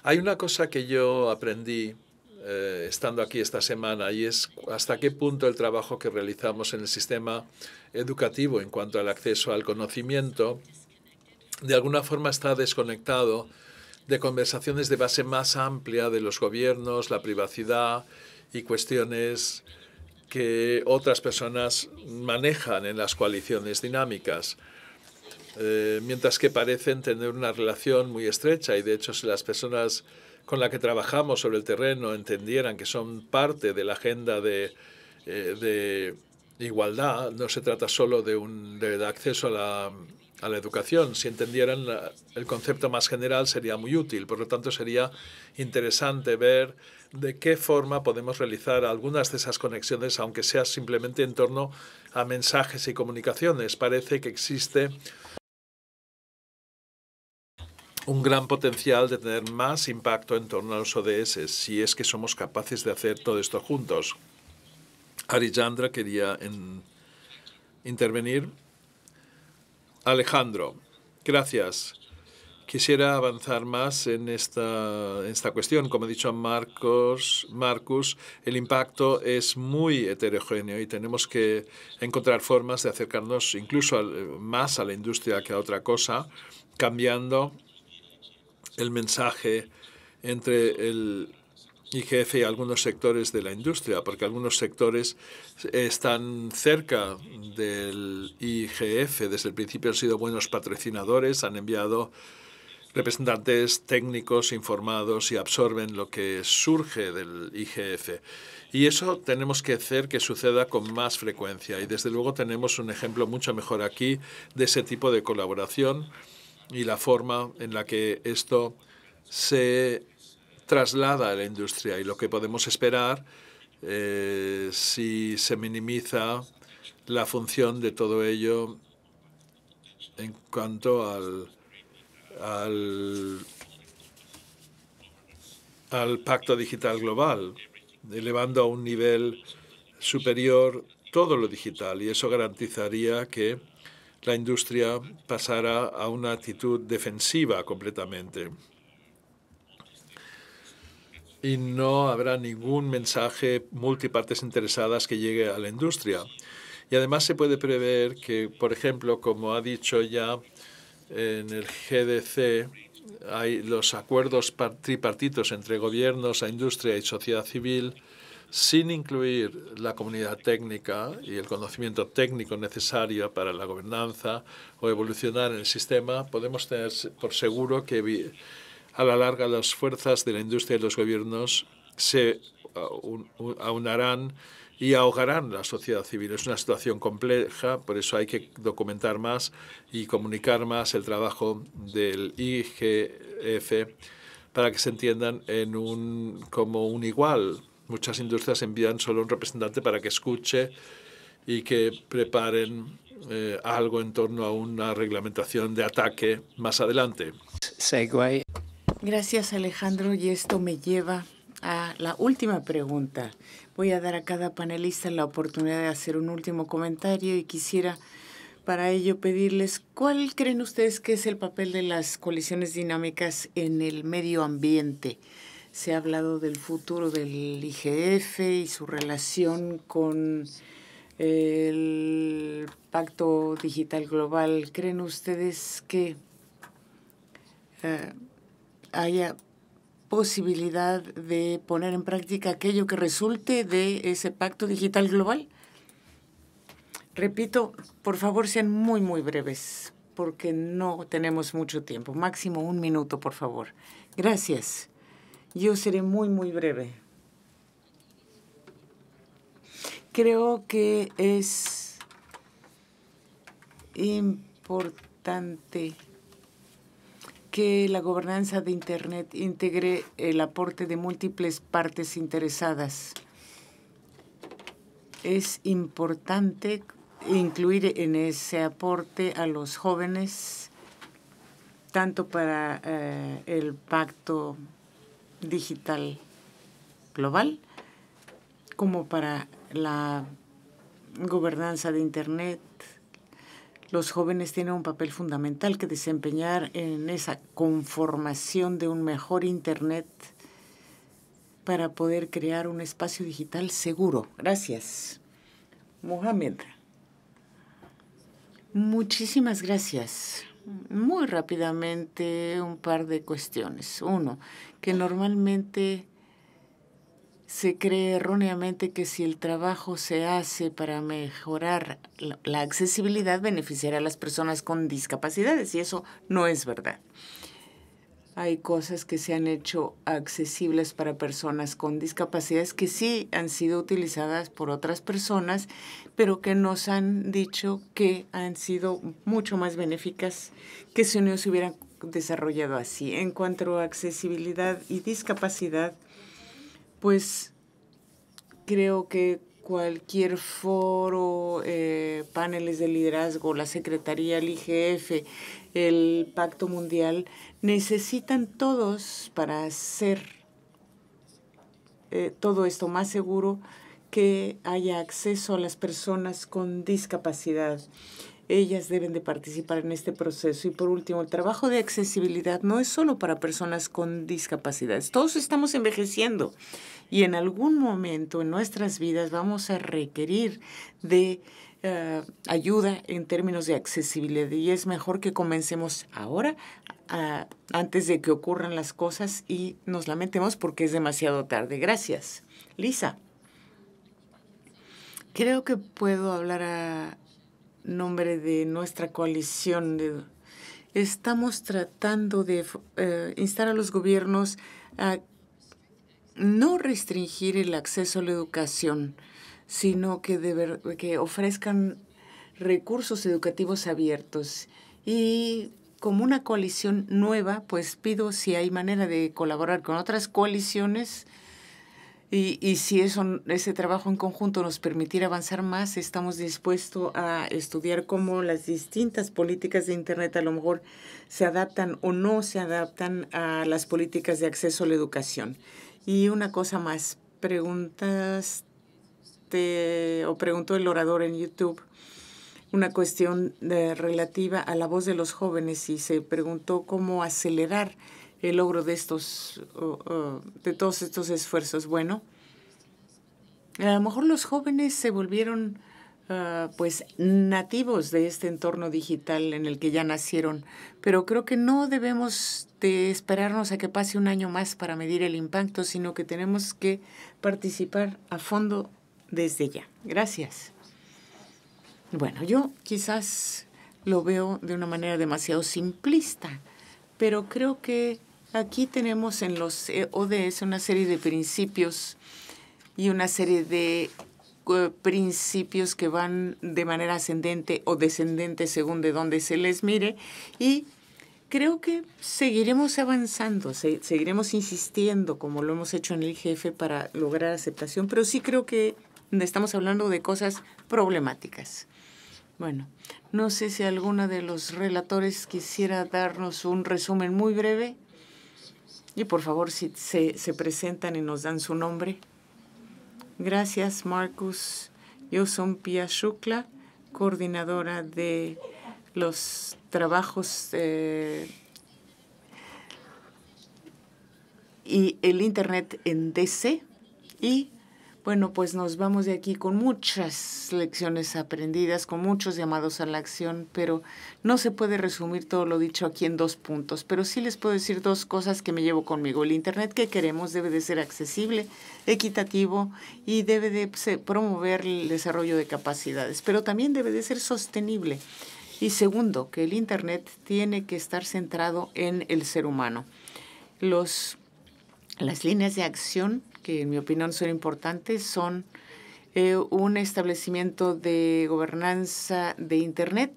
Hay una cosa que yo aprendí eh, estando aquí esta semana y es hasta qué punto el trabajo que realizamos en el sistema educativo en cuanto al acceso al conocimiento de alguna forma está desconectado de conversaciones de base más amplia de los gobiernos, la privacidad y cuestiones que otras personas manejan en las coaliciones dinámicas. Eh, mientras que parecen tener una relación muy estrecha y de hecho si las personas con las que trabajamos sobre el terreno entendieran que son parte de la agenda de, eh, igualdad, no se trata solo de un de acceso a la, a la educación. Si entendieran el concepto más general sería muy útil. Por lo tanto, sería interesante ver de qué forma podemos realizar algunas de esas conexiones, aunque sea simplemente en torno a mensajes y comunicaciones. Parece que existe un gran potencial de tener más impacto en torno a los ODS, si es que somos capaces de hacer todo esto juntos. Arijandra quería intervenir. Alejandro, gracias. Quisiera avanzar más en esta, en esta cuestión. Como ha dicho Marcos, Marcus, el impacto es muy heterogéneo y tenemos que encontrar formas de acercarnos incluso más a la industria que a otra cosa, cambiando el mensaje entre el IGF y algunos sectores de la industria, porque algunos sectores eh, están cerca del IGF. Desde el principio han sido buenos patrocinadores, han enviado representantes técnicos informados y absorben lo que surge del IGF. Y eso tenemos que hacer que suceda con más frecuencia. Y desde luego tenemos un ejemplo mucho mejor aquí de ese tipo de colaboración y la forma en la que esto se traslada a la industria y lo que podemos esperar eh, si se minimiza la función de todo ello en cuanto al, al pacto digital global, elevando a un nivel superior todo lo digital y eso garantizaría que la industria pasará a una actitud defensiva completamente. Y no habrá ningún mensaje multipartes interesadas que llegue a la industria. Y además se puede prever que, por ejemplo, como ha dicho ya en el GDC, hay los acuerdos tripartitos entre gobiernos, la industria y sociedad civil sin incluir la comunidad técnica y el conocimiento técnico necesario para la gobernanza o evolucionar en el sistema, podemos tener por seguro que a la larga las fuerzas de la industria y los gobiernos se aunarán y ahogarán la sociedad civil. Es una situación compleja, por eso hay que documentar más y comunicar más el trabajo del IGF para que se entiendan como un igual Muchas industrias envían solo un representante para que escuche y que preparen eh, algo en torno a una reglamentación de ataque más adelante. Gracias, Alejandro. Y esto me lleva a la última pregunta. Voy a dar a cada panelista la oportunidad de hacer un último comentario y quisiera para ello pedirles cuál creen ustedes que es el papel de las colisiones dinámicas en el medio ambiente se ha hablado del futuro del IGF y su relación con el Pacto Digital Global. ¿Creen ustedes que eh, haya posibilidad de poner en práctica aquello que resulte de ese Pacto Digital Global? Repito, por favor sean muy, muy breves, porque no tenemos mucho tiempo. Máximo un minuto, por favor. Gracias. Yo seré muy, muy breve. Creo que es importante que la gobernanza de Internet integre el aporte de múltiples partes interesadas. Es importante incluir en ese aporte a los jóvenes, tanto para eh, el pacto digital global como para la gobernanza de Internet. Los jóvenes tienen un papel fundamental que desempeñar en esa conformación de un mejor Internet para poder crear un espacio digital seguro. Gracias. Mohamed. Muchísimas gracias muy rápidamente un par de cuestiones. Uno, que normalmente se cree erróneamente que si el trabajo se hace para mejorar la accesibilidad, beneficiará a las personas con discapacidades, y eso no es verdad. Hay cosas que se han hecho accesibles para personas con discapacidades que sí han sido utilizadas por otras personas, pero que nos han dicho que han sido mucho más benéficas que si no se hubieran desarrollado así. En cuanto a accesibilidad y discapacidad, pues creo que cualquier foro, eh, paneles de liderazgo, la Secretaría, el IGF, el Pacto Mundial, necesitan todos para hacer eh, todo esto más seguro que haya acceso a las personas con discapacidad. Ellas deben de participar en este proceso. Y por último, el trabajo de accesibilidad no es solo para personas con discapacidad. Todos estamos envejeciendo y en algún momento en nuestras vidas vamos a requerir de eh, ayuda en términos de accesibilidad y es mejor que comencemos ahora antes de que ocurran las cosas y nos lamentemos porque es demasiado tarde. Gracias. Lisa, creo que puedo hablar a nombre de nuestra coalición. estamos tratando de eh, instar a los gobiernos a no restringir el acceso a la educación, sino que, que ofrezcan recursos educativos abiertos y como una coalición nueva, pues pido si hay manera de colaborar con otras coaliciones y, si eso, ese trabajo en conjunto nos permitirá avanzar más, estamos dispuestos a estudiar cómo las distintas políticas de Internet a lo mejor se adaptan o no se adaptan a las políticas de acceso a la educación. Y una cosa más, preguntas o preguntó el orador en YouTube una cuestión eh, relativa a la voz de los jóvenes y se preguntó cómo acelerar el logro de estos de todos estos esfuerzos. Bueno, a lo mejor los jóvenes se volvieron ah, pues nativos de este entorno digital en el que ya nacieron, pero creo que no debemos de esperarnos a que pase un año más para medir el impacto, sino que tenemos que participar a fondo desde ya. Gracias. Bueno, yo quizás lo veo de una manera demasiado simplista, pero creo que aquí tenemos en los e ODS una serie de principios y una serie de eh, principios que van de manera ascendente o descendente según de dónde se les mire y creo que seguiremos avanzando, seguiremos insistiendo como lo hemos hecho en el jefe para lograr aceptación, pero sí creo que estamos hablando de cosas problemáticas. Bueno, no sé si alguno de los relatores quisiera darnos un resumen muy breve. Y por favor, si se, presentan y nos dan su nombre. Gracias, Marcus. Yo soy Pia Shukla, coordinadora de los trabajos eh, y el Internet en DC y bueno, pues nos vamos de aquí con muchas lecciones aprendidas, con muchos llamados a la acción, pero no se puede resumir todo lo dicho aquí en dos puntos. Pero sí les puedo decir dos cosas que me llevo conmigo. El Internet que queremos debe de ser accesible, equitativo y debe de pues, eh, promover el desarrollo de capacidades, pero también debe de ser sostenible. Y segundo, que el Internet tiene que estar centrado en el ser humano. Los, las líneas de acción que en mi opinión son importantes son eh, un establecimiento de gobernanza de Internet,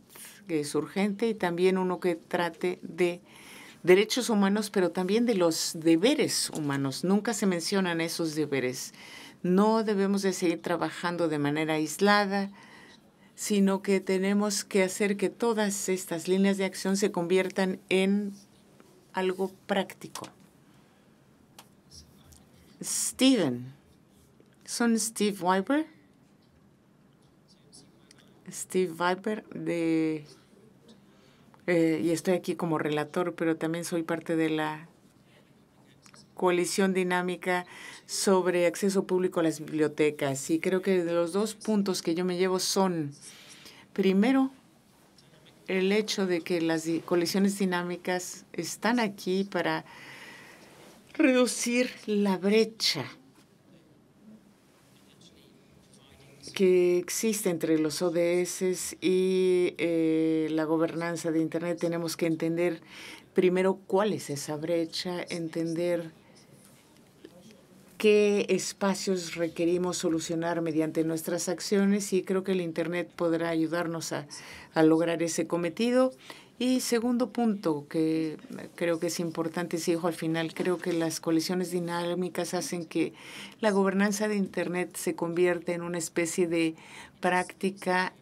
que es urgente, y también uno que trate de derechos humanos, pero también de los deberes humanos. Nunca se mencionan esos deberes. No debemos de seguir trabajando de manera aislada, sino que tenemos que hacer que todas estas líneas de acción se conviertan en algo práctico. Steven. Son Steve Viper. Steve Viper de... Eh, y estoy aquí como relator, pero también soy parte de la coalición dinámica sobre acceso público a las bibliotecas. Y creo que los dos puntos que yo me llevo son, primero, el hecho de que las coaliciones dinámicas están aquí para reducir la brecha que existe entre los ODS y eh, la gobernanza de Internet. Tenemos que entender primero cuál es esa brecha, entender qué espacios requerimos solucionar mediante nuestras acciones y creo que el Internet podrá ayudarnos a lograr ese cometido y segundo punto que creo que es importante, si dijo al final, creo que las colisiones dinámicas hacen que la gobernanza de Internet se convierta en una especie de práctica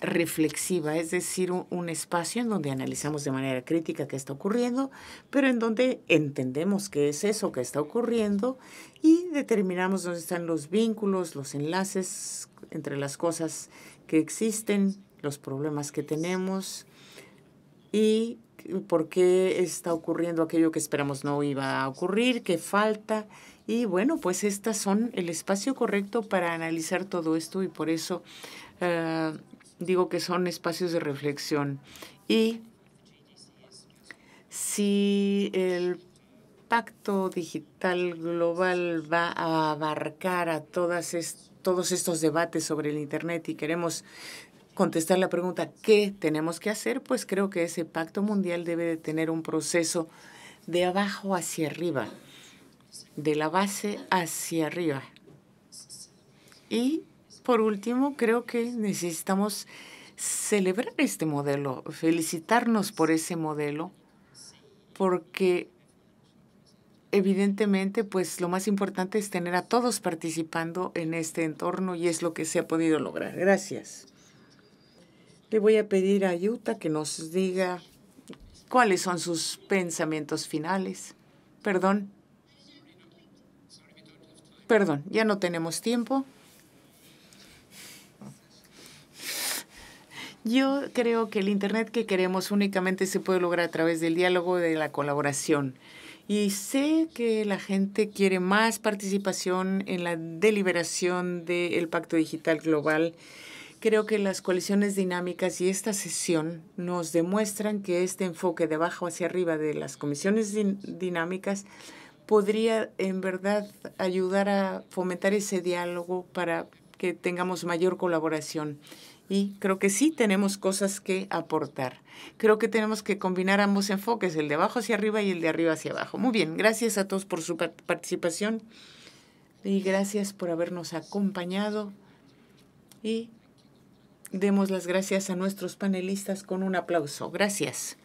reflexiva, es decir, un, un, espacio en donde analizamos de manera crítica qué está ocurriendo, pero en donde entendemos qué es eso que está ocurriendo y determinamos dónde están los vínculos, los enlaces entre las cosas que existen, los problemas que tenemos, y por qué está ocurriendo aquello que esperamos no iba a ocurrir, qué falta. Y bueno, pues estas son el espacio correcto para analizar todo esto y por eso eh, digo que son espacios de reflexión. Y si el pacto digital global va a abarcar a todas todos estos debates sobre el Internet y queremos contestar la pregunta, ¿qué tenemos que hacer? Pues creo que ese pacto mundial debe de tener un proceso de abajo hacia arriba, de la base hacia arriba. Y por último, creo que necesitamos celebrar este modelo, felicitarnos por ese modelo, porque evidentemente, pues lo más importante es tener a todos participando en este entorno y es lo que se ha podido lograr. Gracias. Le voy a pedir a Yuta que nos diga cuáles son sus pensamientos finales. Perdón. Perdón, ya no tenemos tiempo. Yo creo que el Internet que queremos únicamente se puede lograr a través del diálogo, y de la colaboración. Y sé que la gente quiere más participación en la deliberación del Pacto Digital Global Creo que las coaliciones dinámicas y esta sesión nos demuestran que este enfoque de abajo hacia arriba de las comisiones dinámicas podría en verdad ayudar a fomentar ese diálogo para que tengamos mayor colaboración. Y creo que sí tenemos cosas que aportar. Creo que tenemos que combinar ambos enfoques, el de abajo hacia arriba y el de arriba hacia abajo. Muy bien, gracias a todos por su participación y gracias por habernos acompañado. Y Demos las gracias a nuestros panelistas con un aplauso. Gracias.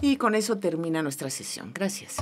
Y con eso termina nuestra sesión. Gracias.